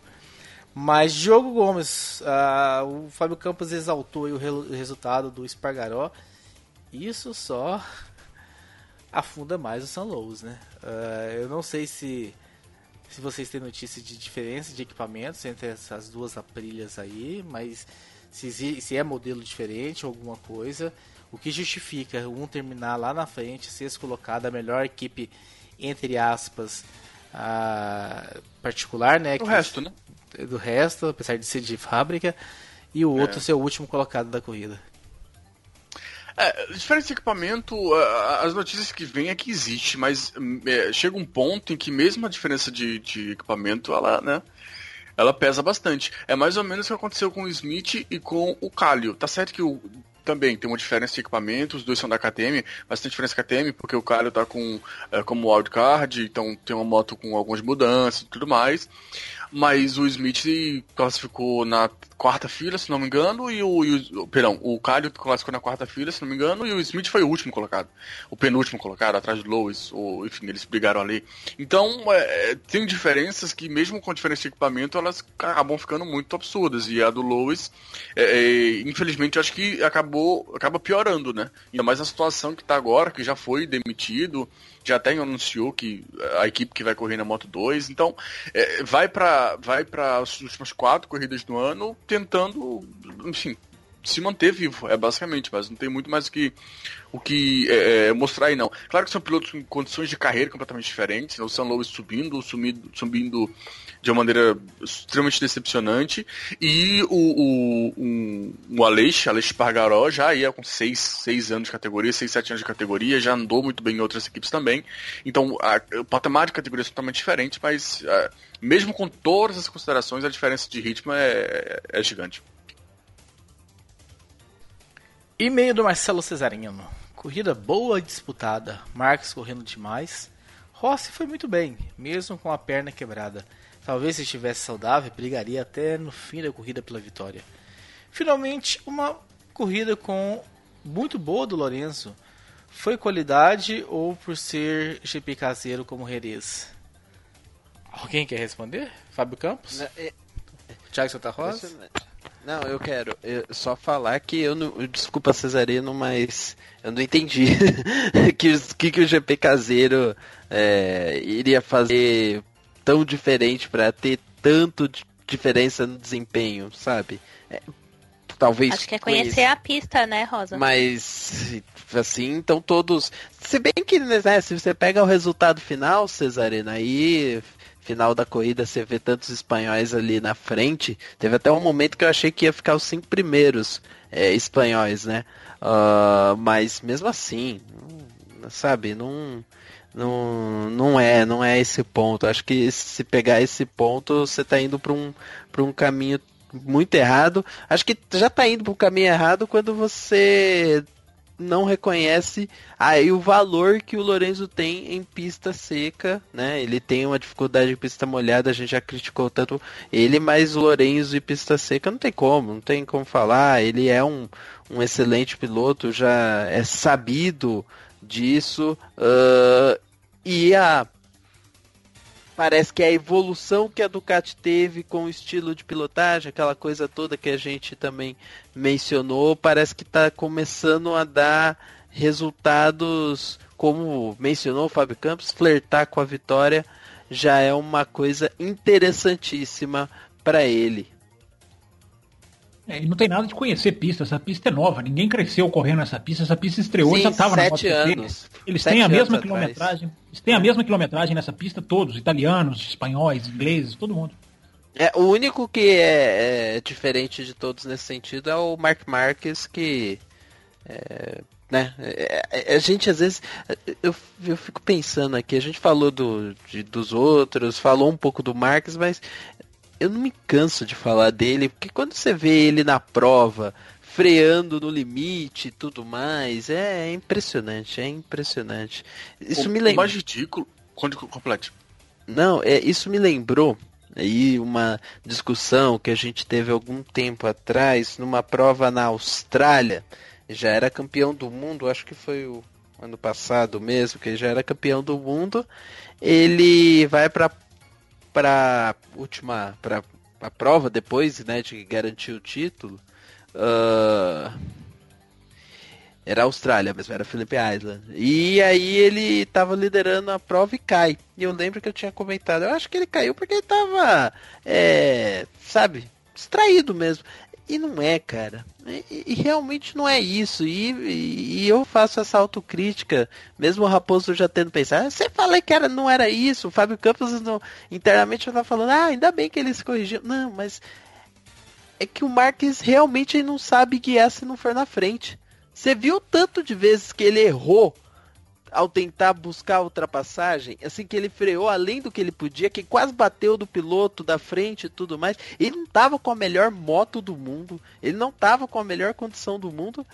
Speaker 3: Mas Diogo Gomes, uh, o Fábio Campos exaltou o re resultado do Espargaró. Isso só afunda mais o San Louis, né? Uh, eu não sei se, se vocês têm notícia de diferença de equipamentos entre essas duas aprilhas aí, mas se, se é modelo diferente ou alguma coisa, o que justifica um terminar lá na frente, ser colocado, a melhor equipe, entre aspas, uh, particular, né? Do resto, né? Do resto, apesar de ser de fábrica, e o é. outro é. ser o último colocado da corrida.
Speaker 2: É, diferente de equipamento, as notícias que vêm é que existe, mas hum, é, chega um ponto em que mesmo a diferença de, de equipamento, ela, né, ela pesa bastante. É mais ou menos o que aconteceu com o Smith e com o Calio. Tá certo que o também tem uma diferença de equipamento, os dois são da KTM, mas tem diferença KTM porque o Calio tá com é, como wildcard, então tem uma moto com algumas mudanças e tudo mais mas o Smith classificou na quarta fila, se não me engano, e o, e o perdão, o Calho classificou na quarta fila, se não me engano, e o Smith foi o último colocado, o penúltimo colocado, atrás de Lewis, ou enfim, eles brigaram ali. Então, é, tem diferenças que mesmo com diferença de equipamento, elas acabam ficando muito absurdas, e a do Lewis, é, é infelizmente, acho que acabou, acaba piorando, né? Ainda mais na situação que está agora, que já foi demitido, já até anunciou que a equipe que vai correr na Moto 2. Então, é, vai para vai para as últimas quatro corridas do ano tentando, enfim, se manter vivo, é basicamente, mas não tem muito mais o que, o que é, é, mostrar aí, não. Claro que são pilotos com condições de carreira completamente diferentes, né? o Sam Lowe subindo, sumido, subindo de uma maneira extremamente decepcionante, e o, o, um, o Aleix, Aleix Pargaró, já ia com 6 seis, seis anos de categoria, 6, 7 anos de categoria, já andou muito bem em outras equipes também, então a, o patamar de categoria é totalmente diferente, mas a, é, mesmo com todas as considerações, a diferença de ritmo é, é gigante.
Speaker 3: E-mail do Marcelo Cesarino. Corrida boa e disputada. Marcos correndo demais. Rossi foi muito bem, mesmo com a perna quebrada. Talvez se estivesse saudável, brigaria até no fim da corrida pela vitória. Finalmente, uma corrida com muito boa do Lorenzo. Foi qualidade ou por ser GP caseiro como Rerez? Alguém quer responder? Fábio Campos? Não, é... Thiago Santa Rosa? Não, eu quero eu, só falar que eu
Speaker 1: não. Desculpa, Cesarino, mas eu não entendi que, que, que o GP caseiro é, iria fazer tão diferente para ter tanto de diferença no desempenho, sabe? É, talvez. Acho que é conhecer
Speaker 4: a pista, né, Rosa?
Speaker 1: Mas assim, então todos. Se bem que né, se você pega o resultado final, Cesarino, aí final da corrida você vê tantos espanhóis ali na frente. Teve até um momento que eu achei que ia ficar os cinco primeiros é, espanhóis, né? Uh, mas mesmo assim, sabe, não, não, não é, não é esse ponto. Acho que se pegar esse ponto, você está indo para um, um caminho muito errado. Acho que já está indo para um caminho errado quando você não reconhece aí o valor que o Lorenzo tem em pista seca, né? Ele tem uma dificuldade em pista molhada, a gente já criticou tanto ele, mas o Lorenzo e pista seca não tem como, não tem como falar. Ele é um, um excelente piloto, já é sabido disso. Uh, e a Parece que é a evolução que a Ducati teve com o estilo de pilotagem, aquela coisa toda que a gente também mencionou, parece que está começando a dar resultados, como mencionou o Fábio Campos, flertar com a vitória já é uma coisa interessantíssima para ele.
Speaker 5: É, e não tem nada de conhecer pista, essa pista é nova, ninguém cresceu correndo essa pista, essa pista estreou Sim, já estava na MotoGP. Anos.
Speaker 1: Eles sete têm a mesma quilometragem,
Speaker 5: atrás. eles têm a mesma quilometragem nessa pista todos, italianos, espanhóis, ingleses, todo mundo.
Speaker 1: É, o único que é, é diferente de todos nesse sentido é o Mark Marques que é, né, é, é, a gente às vezes eu, eu fico pensando aqui, a gente falou do, de, dos outros, falou um pouco do Marques, mas eu não me canso de falar dele, porque quando você vê ele na prova, freando no limite e tudo mais, é impressionante, é impressionante. Isso o, me lembra. O mais ridículo. Quando complete. Não, é, isso me lembrou aí uma discussão que a gente teve algum tempo atrás numa prova na Austrália. Já era campeão do mundo, acho que foi o ano passado mesmo, que já era campeão do mundo. Ele vai para para última para a prova depois, né, de garantir o título. Uh, era a Austrália, mas era Felipe Island. E aí ele tava liderando a prova e cai. E eu lembro que eu tinha comentado, eu acho que ele caiu porque ele tava, é, sabe, distraído mesmo. E não é, cara. E, e realmente não é isso. E, e, e, eu faço essa autocrítica, mesmo o Raposo já tendo pensado, ah, você falei que era, não era isso, o Fábio Campos internamente já tá falando, ah, ainda bem que ele se corrigiu. Não, mas é que o Marques realmente não sabe guiar se não for na frente. Você viu tanto de vezes que ele errou ao tentar buscar a ultrapassagem, assim que ele freou além do que ele podia, que quase bateu do piloto da frente e tudo mais. Ele não tava com a melhor moto do mundo, ele não tava com a melhor condição do mundo,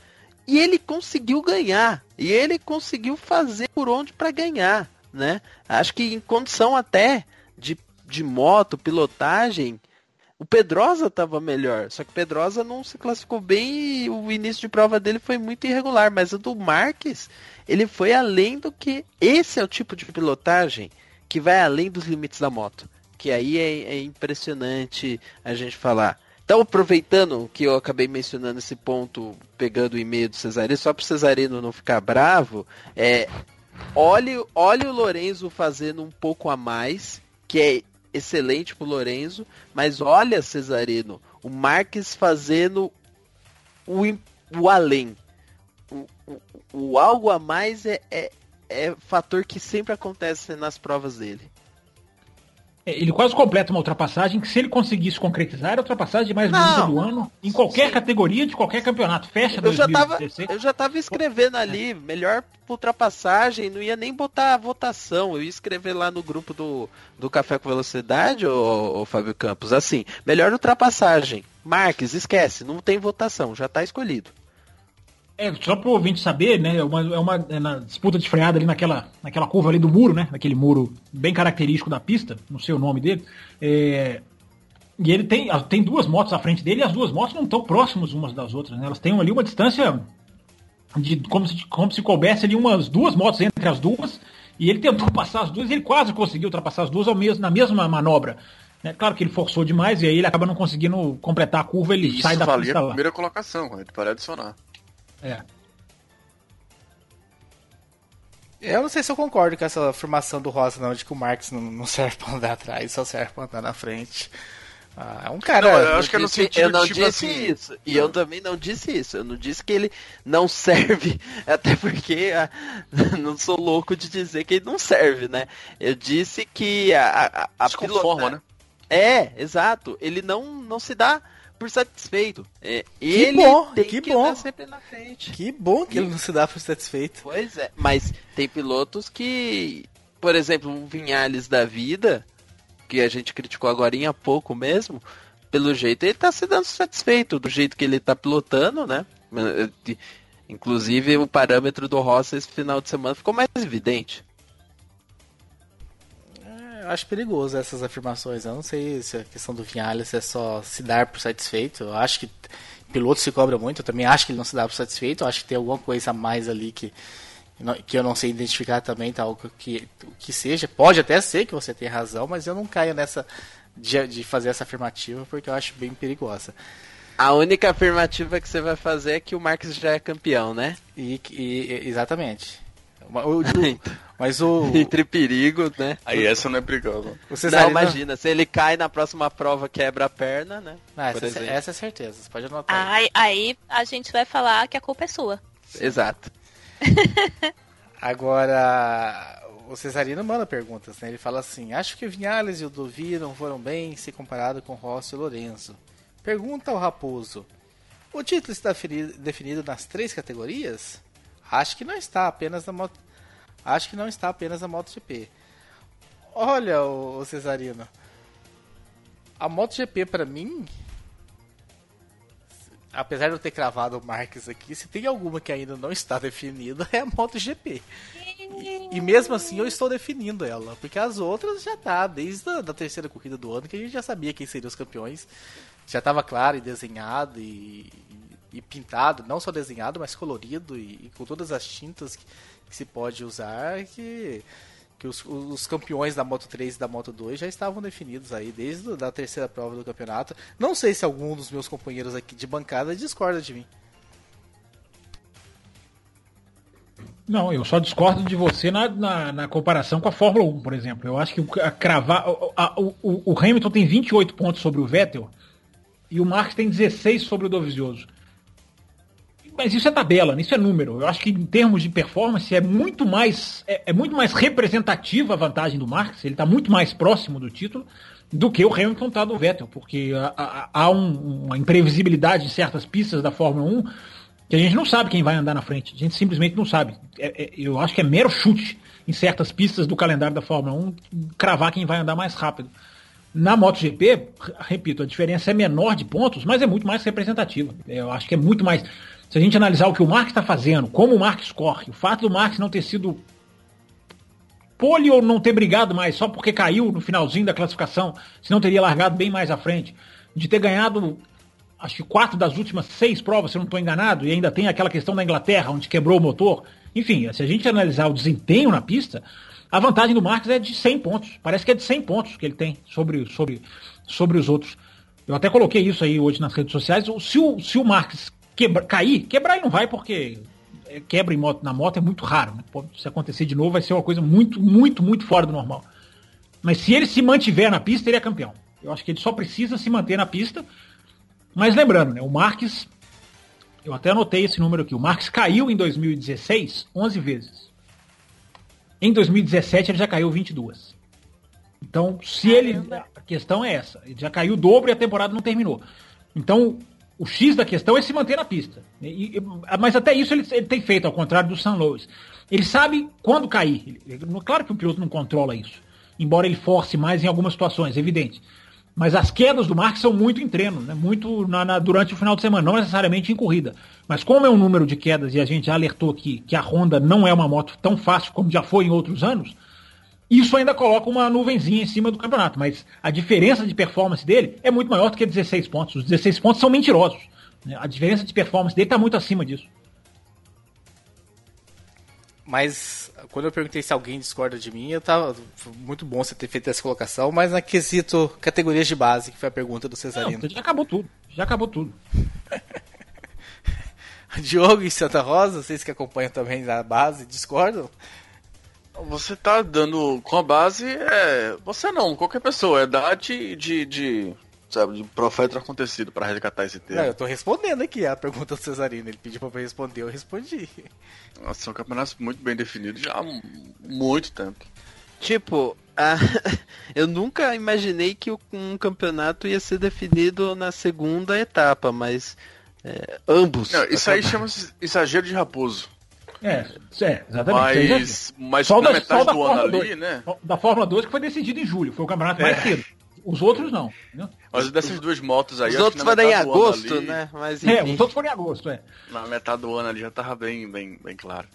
Speaker 1: e ele conseguiu ganhar. E ele conseguiu fazer por onde para ganhar, né? Acho que em condição até de, de moto, pilotagem, o Pedrosa estava melhor, só que o Pedrosa não se classificou bem e o início de prova dele foi muito irregular, mas o do Marques, ele foi além do que esse é o tipo de pilotagem que vai além dos limites da moto, que aí é, é impressionante a gente falar. Então, aproveitando que eu acabei mencionando esse ponto, pegando o e-mail do Cesarino, só para o Cesarino não ficar bravo, é, olhe, olhe o Lorenzo fazendo um pouco a mais, que é excelente pro Lorenzo, mas olha, Cesarino, o Marques fazendo o, o além. O, o, o algo a mais é, é, é fator que sempre acontece nas provas dele.
Speaker 5: Ele quase completa uma ultrapassagem que, se ele conseguisse concretizar, era a ultrapassagem de mais bonita do ano em qualquer sim. categoria de qualquer campeonato. Fecha eu já tava
Speaker 1: Eu já tava escrevendo é. ali, melhor ultrapassagem, não ia nem botar a votação. Eu ia escrever lá no grupo do, do Café com Velocidade, ô Fábio Campos, assim, melhor ultrapassagem. Marques, esquece, não tem votação, já tá escolhido.
Speaker 5: É, só pro ouvinte saber, né? É uma, é uma é na disputa de freada ali naquela, naquela curva ali do muro, né? Naquele muro bem característico da pista, não sei o nome dele. É, e ele tem, tem duas motos à frente dele e as duas motos não estão próximas umas das outras, né? Elas têm ali uma distância de como se, como se coubesse ali umas duas motos entre as duas. E ele tentou passar as duas, ele quase conseguiu ultrapassar as duas ao mesmo, na mesma manobra. Né? Claro que ele forçou demais e aí ele acaba não conseguindo completar a curva, ele Isso sai da valia pista a
Speaker 2: primeira colocação, ele para adicionar. É. Eu não sei se eu concordo com
Speaker 3: essa afirmação do Rosa, não, de que o Marx não, serve pra andar atrás, só serve pra andar na frente. Ah, é um
Speaker 1: cara. Não, eu acho que é no sentido Eu não tipo disse assim, isso. E eu também não disse isso. Eu não disse que ele não serve. Até porque ah, não sou louco de dizer que ele não serve, né? Eu disse que a. a, a pilota... conforma, né? É, exato. Ele não, não se dá por satisfeito. É, que bom, que, que bom.
Speaker 3: Que bom que ele não se dá por satisfeito. Pois é,
Speaker 1: mas tem pilotos que, por exemplo, um Vinhales da vida, que a gente criticou agora há pouco mesmo, pelo jeito ele tá se dando satisfeito do jeito que ele tá pilotando, né? Eh, inclusive o parâmetro do Rossi esse final de semana ficou mais evidente
Speaker 3: eu acho perigoso essas afirmações. Eu não sei se a é questão do Vinhales é só se dar por satisfeito. Eu acho que o piloto se cobra muito, eu também acho que ele não se dá por satisfeito. Eu acho que tem alguma coisa a mais ali que, que eu não sei identificar também, tal tá? que, que seja. Pode até ser que você tenha razão, mas eu não caio nessa de, de fazer essa afirmativa porque eu acho bem perigosa. A única afirmativa que você vai fazer é que o Marx já é campeão, né? E, e exatamente.
Speaker 2: Mas o. Entre perigo, né? Aí essa não é perigosa.
Speaker 1: Você não, né? imagina, não... se ele cai na próxima prova,
Speaker 3: quebra a perna, né? Não, ah, essa, é essa, é certeza, você pode
Speaker 4: anotar. Aí, aí a gente vai falar que a culpa é sua.
Speaker 3: Exato. Agora, o Cesarino manda perguntas, né? Ele fala assim: Acho que Vinhales e o Dovi não foram bem se comparado com Rossi e Lorenzo. Pergunta ao Raposo: O título está definido nas três categorias? Acho que não está apenas na moto. Acho que não está apenas na MotoGP. Olha, o Cesarino. A MotoGP para mim, apesar de eu ter cravado o Marques aqui, se tem alguma que ainda não está definida é a MotoGP. E, e mesmo assim eu estou definindo ela, porque as outras já tá desde a da terceira corrida do ano que a gente já sabia quem seriam os campeões. Já estava claro e desenhado e, e pintado, não só desenhado, mas colorido e, e com todas as tintas que, que, se pode usar, que, que os, os, campeões da Moto 3 e da Moto 2 já estavam definidos aí desde a terceira prova do campeonato. Não sei se algum dos meus companheiros aqui de bancada discorda de mim.
Speaker 5: Não, eu só discordo de você na, na, na, comparação com a Fórmula 1, por exemplo. Eu acho que a cravar. a, o, o Hamilton tem 28 pontos sobre o Vettel e o Marx tem 16 sobre o Dovizioso mas isso é tabela, isso é número. Eu acho que em termos de performance é muito mais é, é muito mais representativa a vantagem do Marx. Ele está muito mais próximo do título do que o Hamilton está do Vettel, porque há, um, uma imprevisibilidade em certas pistas da Fórmula 1 que a gente não sabe quem vai andar na frente. A gente simplesmente não sabe. É, é, eu acho que é mero chute em certas pistas do calendário da Fórmula 1 cravar quem vai andar mais rápido. Na MotoGP, repito, a diferença é menor de pontos, mas é muito mais representativa. Eu acho que é muito mais se a gente analisar o que o Marx está fazendo, como o Marx corre, o fato do Marx não ter sido pole ou não ter brigado mais só porque caiu no finalzinho da classificação, se não teria largado bem mais à frente, de ter ganhado acho que quatro das últimas seis provas, se eu não estou enganado, e ainda tem aquela questão da Inglaterra, onde quebrou o motor. Enfim, se a gente analisar o desempenho na pista, a vantagem do Marques é de 100 pontos. Parece que é de 100 pontos que ele tem sobre, sobre, sobre os outros. Eu até coloquei isso aí hoje nas redes sociais. Se o, se o Marques quebra, cair, quebrar ele não vai porque é, quebra em moto, na moto é muito raro. Né? Se acontecer de novo, vai ser uma coisa muito, muito, muito fora do normal. Mas se ele se mantiver na pista, ele é campeão. Eu acho que ele só precisa se manter na pista. Mas lembrando, né, o Marques, eu até anotei esse número aqui, o Marques caiu em 2016 11 vezes. Em 2017 ele já caiu 22. Então, se ele. A questão é essa. Ele já caiu o dobro e a temporada não terminou. Então, o X da questão é se manter na pista. E, e, mas até isso ele, ele, tem feito, ao contrário do San Luis. Ele sabe quando cair. claro que o piloto não controla isso, embora ele force mais em algumas situações, é evidente. Mas as quedas do Marx são muito em treino, né? muito na, na, durante o final de semana, não necessariamente em corrida. Mas como é um número de quedas, e a gente já alertou aqui que a Honda não é uma moto tão fácil como já foi em outros anos, isso ainda coloca uma nuvenzinha em cima do campeonato, mas a diferença de performance dele é muito maior do que 16 pontos. Os 16 pontos são mentirosos. Né? A diferença de performance dele está muito acima disso.
Speaker 3: Mas quando eu perguntei se alguém discorda de mim, eu tava muito bom você ter feito essa colocação, mas na quesito categorias de base, que foi a pergunta do Cesarino. Não, já acabou tudo, já acabou tudo. Diogo e Santa Rosa, vocês que acompanham também a base, discordam?
Speaker 2: Você tá dando com a base, é. Você não, qualquer pessoa, é idade de. de, sabe, de profeta acontecido para resgatar esse termo. Não, eu
Speaker 3: tô respondendo aqui a pergunta do Cesarino. Ele pediu pra eu responder, eu respondi.
Speaker 2: Nossa, são é campeonatos muito bem definidos já há muito tempo.
Speaker 1: Tipo, a... eu nunca imaginei que um campeonato ia ser definido na segunda etapa, mas. É, ambos. Não, isso aí chama-se
Speaker 2: exagero de raposo.
Speaker 5: É, é exatamente. Mas,
Speaker 2: mas só da, metade só do ano ali,
Speaker 5: 2, né? Da Fórmula 2 que foi decidido em julho, foi o campeonato é. mais cedo. Os outros não. Entendeu?
Speaker 2: Mas dessas duas motos aí. Os outros foram em agosto, ali, né? Mas, é, os outros
Speaker 5: foram em agosto, é.
Speaker 2: Na metade do ano ali já tava bem, bem, bem claro.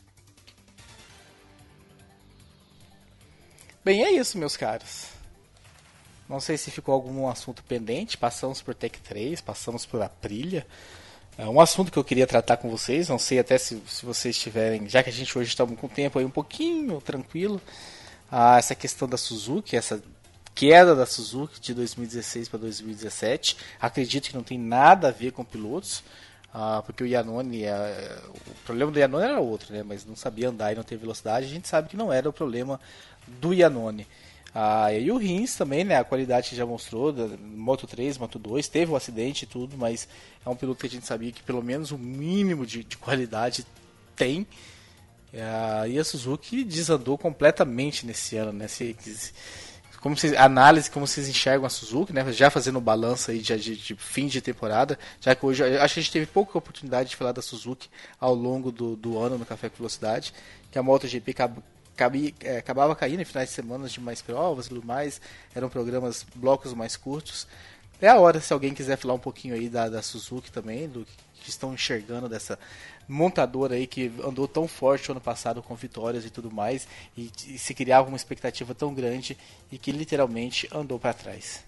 Speaker 3: Bem, é isso, meus caros. Não sei se ficou algum assunto pendente. Passamos por Tech 3, passamos por Aprilia. É, um assunto que eu queria tratar com vocês, não sei até se, se vocês tiverem, já que a gente hoje está com o tempo aí um pouquinho tranquilo, ah, essa questão da Suzuki, essa queda da Suzuki de 2016 para 2017. Acredito que não tem nada a ver com pilotos, ah, porque o Yanone, é, o problema do Yanone era outro, né? mas não sabia andar e não ter velocidade. A gente sabe que não era o problema do Yanone. Ah, e o Rins também, né? A qualidade que já mostrou, Moto 3, Moto 2, teve o um acidente e tudo, mas é um piloto que a gente sabia que pelo menos o um mínimo de, de, qualidade tem. Ah, e a Suzuki desandou completamente nesse ano, né? Se, se, como vocês, análise, como vocês enxergam a Suzuki, né? Já fazendo balanço aí de, de, de, fim de temporada, já que hoje acho que a gente teve pouca oportunidade de falar da Suzuki ao longo do, do ano no Café com Velocidade, que a MotoGP cabi, é, acabava caindo em finais de semana de mais provas e tudo mais. Eram programas, blocos mais curtos. É a hora, se alguém quiser falar um pouquinho aí da, da Suzuki também, do que estão enxergando dessa montadora aí que andou tão forte ano passado com vitórias e tudo mais, e, e se criava uma expectativa tão grande e que literalmente andou para trás.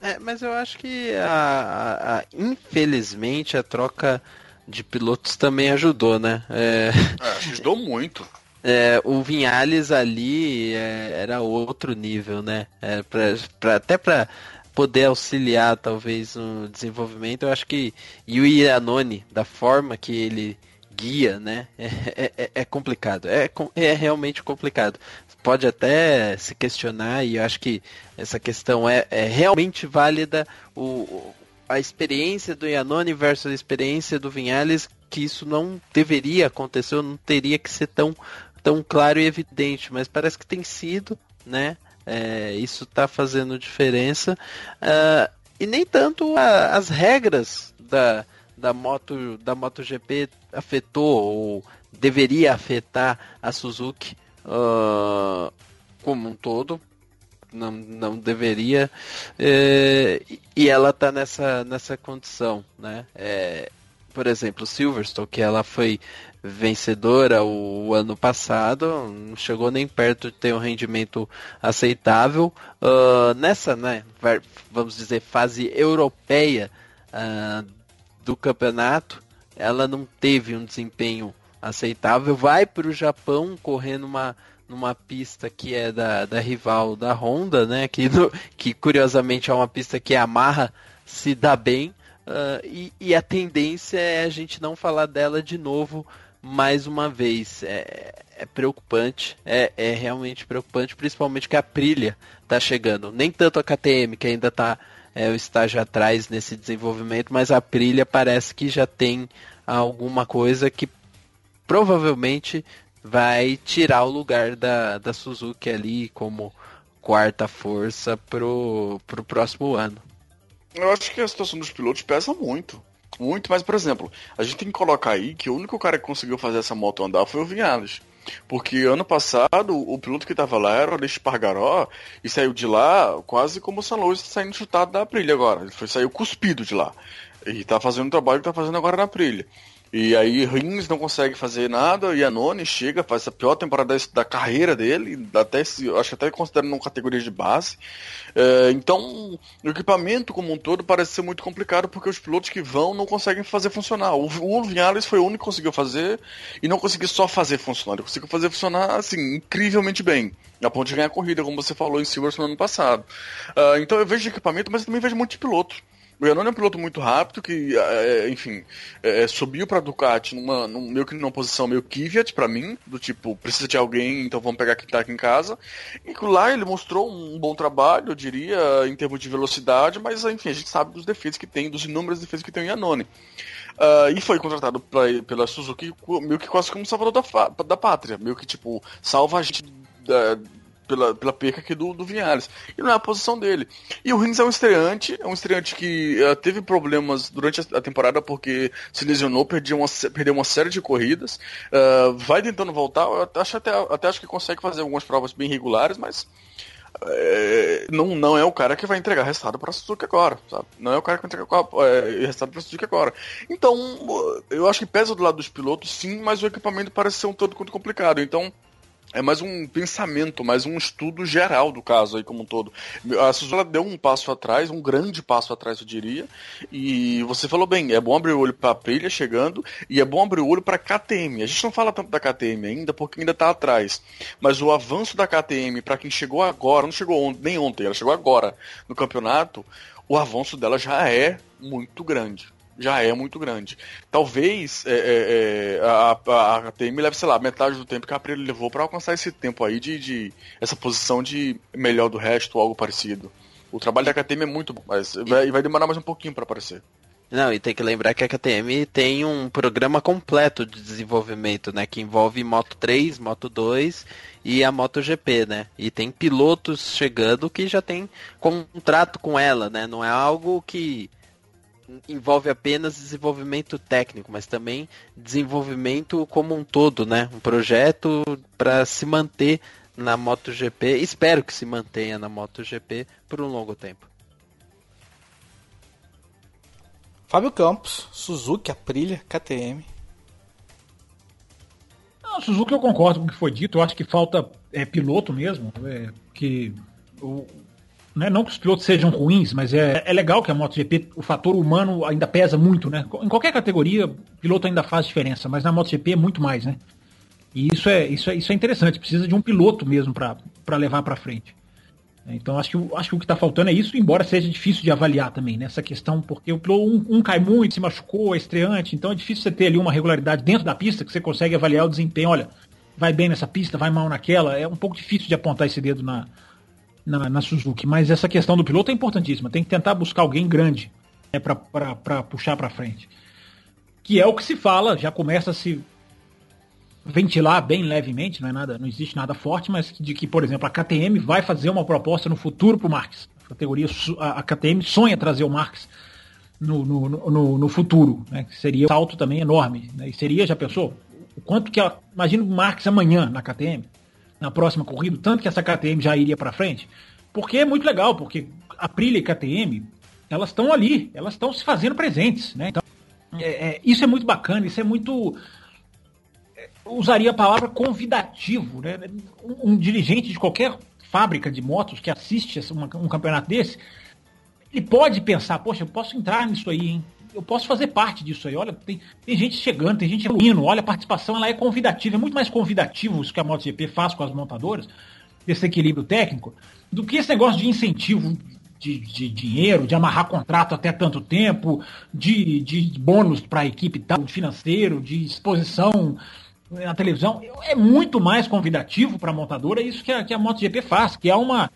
Speaker 1: É, mas eu acho que a, a, a, infelizmente a troca de pilotos também ajudou, né? É... É,
Speaker 2: ajudou muito.
Speaker 1: É, o Vinhales ali é, era outro nível, né? É, pra, pra, até para poder auxiliar talvez no desenvolvimento, eu acho que e o Iranone, da forma que ele guia, né? É, é, é, é complicado, é, é realmente complicado. Pode até se questionar, e eu acho que essa questão é, é realmente válida o, a experiência do Iannone versus a experiência do Vinhales, que isso não deveria acontecer, não teria que ser tão tão claro e evidente, mas parece que tem sido, né? É, isso está fazendo diferença. Uh, e nem tanto a, as regras da, da, moto, da MotoGP afetou ou deveria afetar a Suzuki uh, como um todo. Não, não deveria. É, e ela está nessa, nessa condição. Né? É, por exemplo, Silverstone, que ela foi vencedora o, ano passado, não chegou nem perto de ter um rendimento aceitável. Uh, nessa, né, vamos dizer, fase europeia uh, do campeonato, ela não teve um desempenho aceitável. Vai para o Japão correndo uma numa pista que é da, da rival da Honda, né? Que, no, que curiosamente é uma pista que amarra se dá bem. Uh, e, e, a tendência é a gente não falar dela de novo mais uma vez, é, é preocupante, é, é realmente preocupante, principalmente que a Prilha está chegando. Nem tanto a KTM, que ainda está é, o estágio atrás nesse desenvolvimento, mas a Prilha parece que já tem alguma coisa que provavelmente vai tirar o lugar da, da Suzuki ali como quarta força pro, pro próximo ano.
Speaker 2: Eu acho que a situação dos pilotos pesa muito. Muito, mas, por exemplo, a gente tem que colocar aí que o único cara que conseguiu fazer essa moto andar foi o Vinhados. Porque ano passado o piloto que estava lá era o Alex Pargaró e saiu de lá quase como o San saindo chutado da Aprilia agora. Ele foi, saiu cuspido de lá. E está fazendo o trabalho que está fazendo agora na Aprilia. E aí Rins não consegue fazer nada, e a Noni chega, faz a pior temporada da carreira dele, até acho que até considerando uma categoria de base. É, então, o equipamento como um todo parece ser muito complicado, porque os pilotos que vão não conseguem fazer funcionar. O, o Vinales foi o único que conseguiu fazer, e não conseguiu só fazer funcionar, ele conseguiu fazer funcionar, assim, incrivelmente bem, a ponto de ganhar a corrida, como você falou em Silverstone no ano passado. Ah, então eu vejo equipamento, mas também vejo muito de piloto. O Giannone é um piloto muito rápido que, é, é, enfim, é, é subiu para Ducati numa, num, meio que numa posição meio Kvyat para mim, do tipo, precisa de alguém, então vamos pegar quem tá aqui em casa. E lá ele mostrou um bom trabalho, eu diria, em termos de velocidade, mas enfim, a gente sabe dos defeitos que tem, dos inúmeros defeitos que tem o Giannone. Uh, ah, e foi contratado pra, pela Suzuki meio que quase como salvador da, da pátria, meio que tipo, salva a gente da, pela, pela perca aqui do, do Vinhares. E não é a posição dele. E o Rins é um estreante, é um estreante que uh, teve problemas durante a, temporada porque se lesionou, perdeu uma, perdeu uma série de corridas. Uh, vai tentando voltar, eu acho até, até acho que consegue fazer algumas provas bem regulares, mas é, não, não é o cara que vai entregar resultado para Suzuki agora, sabe? Não é o cara que vai entregar é, resultado para Suzuki agora. Então, eu acho que pesa do lado dos pilotos, sim, mas o equipamento parece ser um todo quanto complicado. Então, é mais um pensamento, mais um estudo geral do caso aí como um todo. A Suzana deu um passo atrás, um grande passo atrás, eu diria. E você falou bem, é bom abrir o olho para a trilha chegando e é bom abrir o olho para a KTM. A gente não fala tanto da KTM ainda porque ainda está atrás, mas o avanço da KTM para quem chegou agora, não chegou on nem ontem, ela chegou agora no campeonato, o avanço dela já é muito grande já é muito grande. Talvez é, é, é a, a, a TM leve, sei lá, metade do tempo que a Aprilia levou para alcançar esse tempo aí de, de, essa posição de melhor do resto ou algo parecido. O trabalho da KTM é muito bom, mas e... vai, vai demorar mais um pouquinho para aparecer.
Speaker 1: Não, e tem que lembrar que a KTM tem um programa completo de desenvolvimento, né? Que envolve Moto 3, Moto 2 e a MotoGP, né? E tem pilotos chegando que já tem contrato com ela, né? Não é algo que envolve apenas desenvolvimento técnico, mas também desenvolvimento como um todo, né? Um projeto para se manter na MotoGP. Espero que se mantenha na MotoGP por um longo tempo. Fábio Campos, Suzuki, Aprilia, KTM.
Speaker 5: Não, Suzuki eu concordo com o que foi dito. Eu acho que falta é, piloto mesmo, é, que o, né? Não que os pilotos sejam ruins, mas é, é legal que a MotoGP, o fator humano ainda pesa muito, né? Em qualquer categoria, o piloto ainda faz diferença, mas na MotoGP é muito mais, né? E isso é, isso é, isso é interessante, precisa de um piloto mesmo para levar para frente. Então acho que, acho que o que está faltando é isso, embora seja difícil de avaliar também, nessa né? questão, porque o piloto um, um, cai muito, se machucou, é estreante, então é difícil você ter ali uma regularidade dentro da pista que você consegue avaliar o desempenho. Olha, vai bem nessa pista, vai mal naquela, é um pouco difícil de apontar esse dedo na, na, na Suzuki. Mas essa questão do piloto é importantíssima. Tem que tentar buscar alguém grande né, para puxar para frente. Que é o que se fala, já começa a se ventilar bem levemente, não é nada, não existe nada forte, mas de que, por exemplo, a KTM vai fazer uma proposta no futuro para o Marques. A categoria, a KTM sonha trazer o Marques no, no, no, no futuro, né? Seria um salto também enorme. Né? E seria, já pensou? O quanto que ela. Imagina o Marques amanhã na KTM na próxima corrida, tanto que essa KTM já iria para frente, porque é muito legal, porque a Prilha e KTM, elas estão ali, elas estão se fazendo presentes, né? Então, é, é, isso é muito bacana, isso é muito é, usaria a palavra convidativo, né? Um, um, dirigente de qualquer fábrica de motos que assiste uma, um campeonato desse, ele pode pensar, poxa, eu posso entrar nisso aí, hein? eu posso fazer parte disso aí. Olha, tem, tem gente chegando, tem gente indo. Olha, a participação ela é convidativa, é muito mais convidativo isso que a MotoGP faz com as montadoras, esse equilíbrio técnico, do que esse negócio de incentivo de, de dinheiro, de amarrar contrato até tanto tempo, de, de bônus para a equipe tal, de financeiro, de exposição eh, na televisão. É muito mais convidativo para a montadora isso que a, que a MotoGP faz, que é uma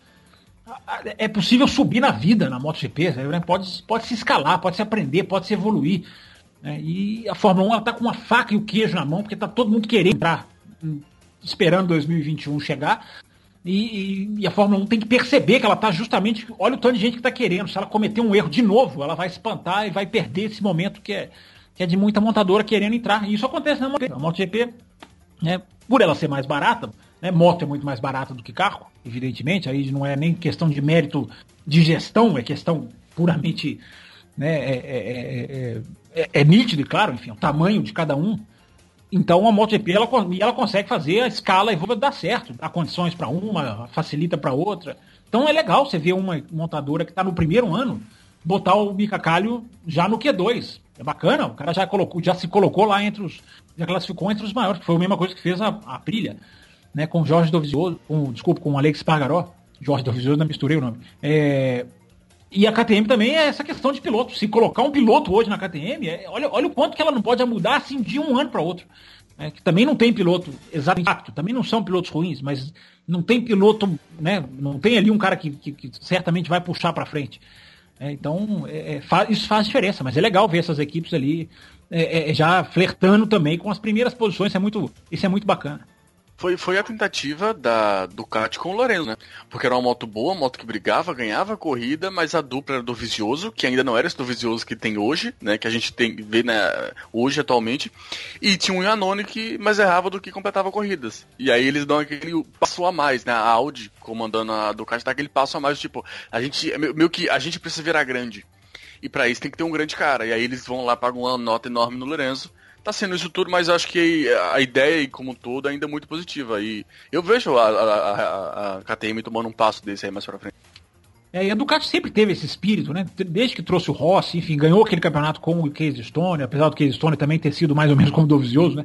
Speaker 5: ah, é possível subir na vida na MotoGP, né? pode, pode se escalar, pode se aprender, pode se evoluir. Né? E a Fórmula 1 está com uma faca e o queijo na mão, porque está todo mundo querendo entrar, hum, esperando 2021 chegar. E, e, e, a Fórmula 1 tem que perceber que ela está justamente. Olha o tanto de gente que está querendo. Se ela cometer um erro de novo, ela vai espantar e vai perder esse momento que é, que é de muita montadora querendo entrar. E isso acontece na MotoGP. A MotoGP, né, por ela ser mais barata, né? Moto é muito mais barata do que carro, evidentemente. Aí não é nem questão de mérito de gestão, é questão puramente. Né? É, é, é, é nítido e claro, enfim, o tamanho de cada um. Então a MotoGP ela, ela consegue fazer a escala e dar certo. Dá condições para uma, facilita para outra. Então é legal você ver uma montadora que está no primeiro ano botar o Mica Calho já no Q2. É bacana, o cara já colocou, já se colocou lá entre os. Já classificou entre os maiores, que foi a mesma coisa que fez a, a Prilha né, com Jorge Dovizioso, com, desculpa, com Alex Pargaró, Jorge Dovizioso, não misturei o nome, é, e a KTM também é essa questão de piloto. Se colocar um piloto hoje na KTM, é, olha, olha o quanto que ela não pode mudar assim de um ano para outro. É, que também não tem piloto exato, também não são pilotos ruins, mas não tem piloto, né, não tem ali um cara que, que, que certamente vai puxar para frente. É, então, é, é, faz, isso faz diferença, mas é legal ver essas equipes ali é, já flertando também com as primeiras posições, isso é muito, isso é muito bacana
Speaker 2: foi, foi a tentativa da Ducati com o Lorenzo, né? Porque era uma moto boa, uma moto que brigava, ganhava a corrida, mas a dupla era do Vizioso, que ainda não era esse do Vizioso que tem hoje, né? Que a gente tem, vê né, hoje atualmente. E tinha um Iannone que mais errava do que completava corridas. E aí eles dão aquele passo a mais, né? A Audi comandando a Ducati dá aquele passo a mais, tipo, a gente, é meio que a gente precisa virar grande. E para isso tem que ter um grande cara. E aí eles vão lá, pagam uma nota enorme no Lorenzo tá sendo isso tudo, mas acho que a ideia como um todo ainda é muito positiva. E eu vejo a, a, a, a KTM tomando um passo desse aí mais pra frente.
Speaker 5: É, e a Ducati sempre teve esse espírito, né? Desde que trouxe o Rossi, enfim, ganhou aquele campeonato com o Case Stone, apesar do Case Stone também ter sido mais ou menos como Dovizioso, né?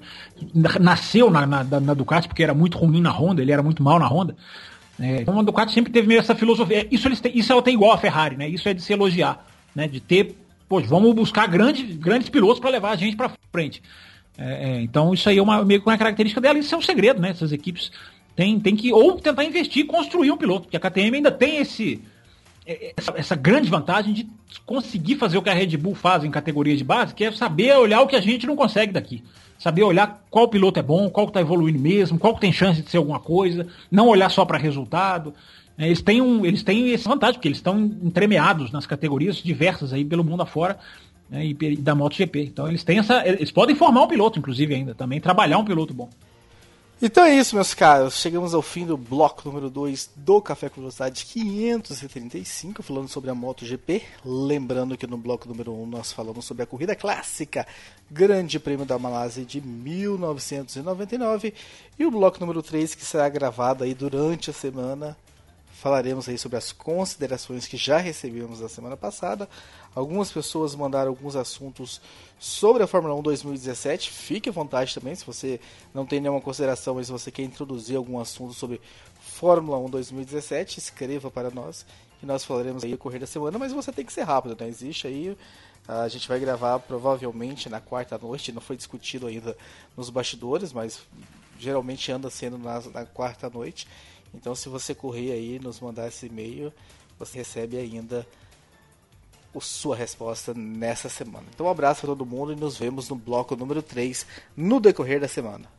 Speaker 5: Nasceu na, na, na, Ducati porque era muito ruim na Honda, ele era muito mal na Honda. É, então a Ducati sempre teve meio essa filosofia. É, isso, eles isso ela é tem igual a Ferrari, né? Isso é de se elogiar, né? De ter poxa, vamos buscar grandes, grandes pilotos para levar a gente para frente. É, é, então isso aí é uma, meio que uma característica dela, isso é um segredo, né? Essas equipes têm, têm que ou tentar investir, construir um piloto, porque a KTM ainda tem esse é, é, essa, essa, grande vantagem de conseguir fazer o que a Red Bull faz em categorias de base, que é saber olhar o que a gente não consegue daqui. Saber olhar qual piloto é bom, qual que está evoluindo mesmo, qual que tem chance de ser alguma coisa, não olhar só para resultado. É, eles têm, um, eles têm essa vantagem, porque eles estão entremeados nas categorias diversas aí pelo mundo afora né, e, da MotoGP. Então eles têm essa. Eles podem formar um piloto, inclusive, ainda também, trabalhar um
Speaker 3: piloto bom. Então é isso, meus caros. Chegamos ao fim do bloco número 2 do Café com Velocidade 535, falando sobre a MotoGP. Lembrando que no bloco número 1 um nós falamos sobre a corrida clássica, Grande Prêmio da Malásia de 1999. E o bloco número 3, que será gravado aí durante a semana, falaremos aí sobre as considerações que já recebemos na semana passada. Algumas pessoas mandaram alguns assuntos sobre a Fórmula 1 2017. Fique à vontade também, se você não tem nenhuma consideração, mas se você quer introduzir algum assunto sobre Fórmula 1 2017, escreva para nós que nós falaremos aí no correr da semana, mas você tem que ser rápido, né? Existe aí a gente vai gravar provavelmente na quarta noite, não foi discutido ainda nos bastidores, mas geralmente anda sendo na, na quarta noite. Então, se você correr aí nos mandar esse e-mail, você recebe ainda a sua resposta nessa semana. Então, um abraço para todo mundo e nos vemos no bloco número 3 no decorrer da semana.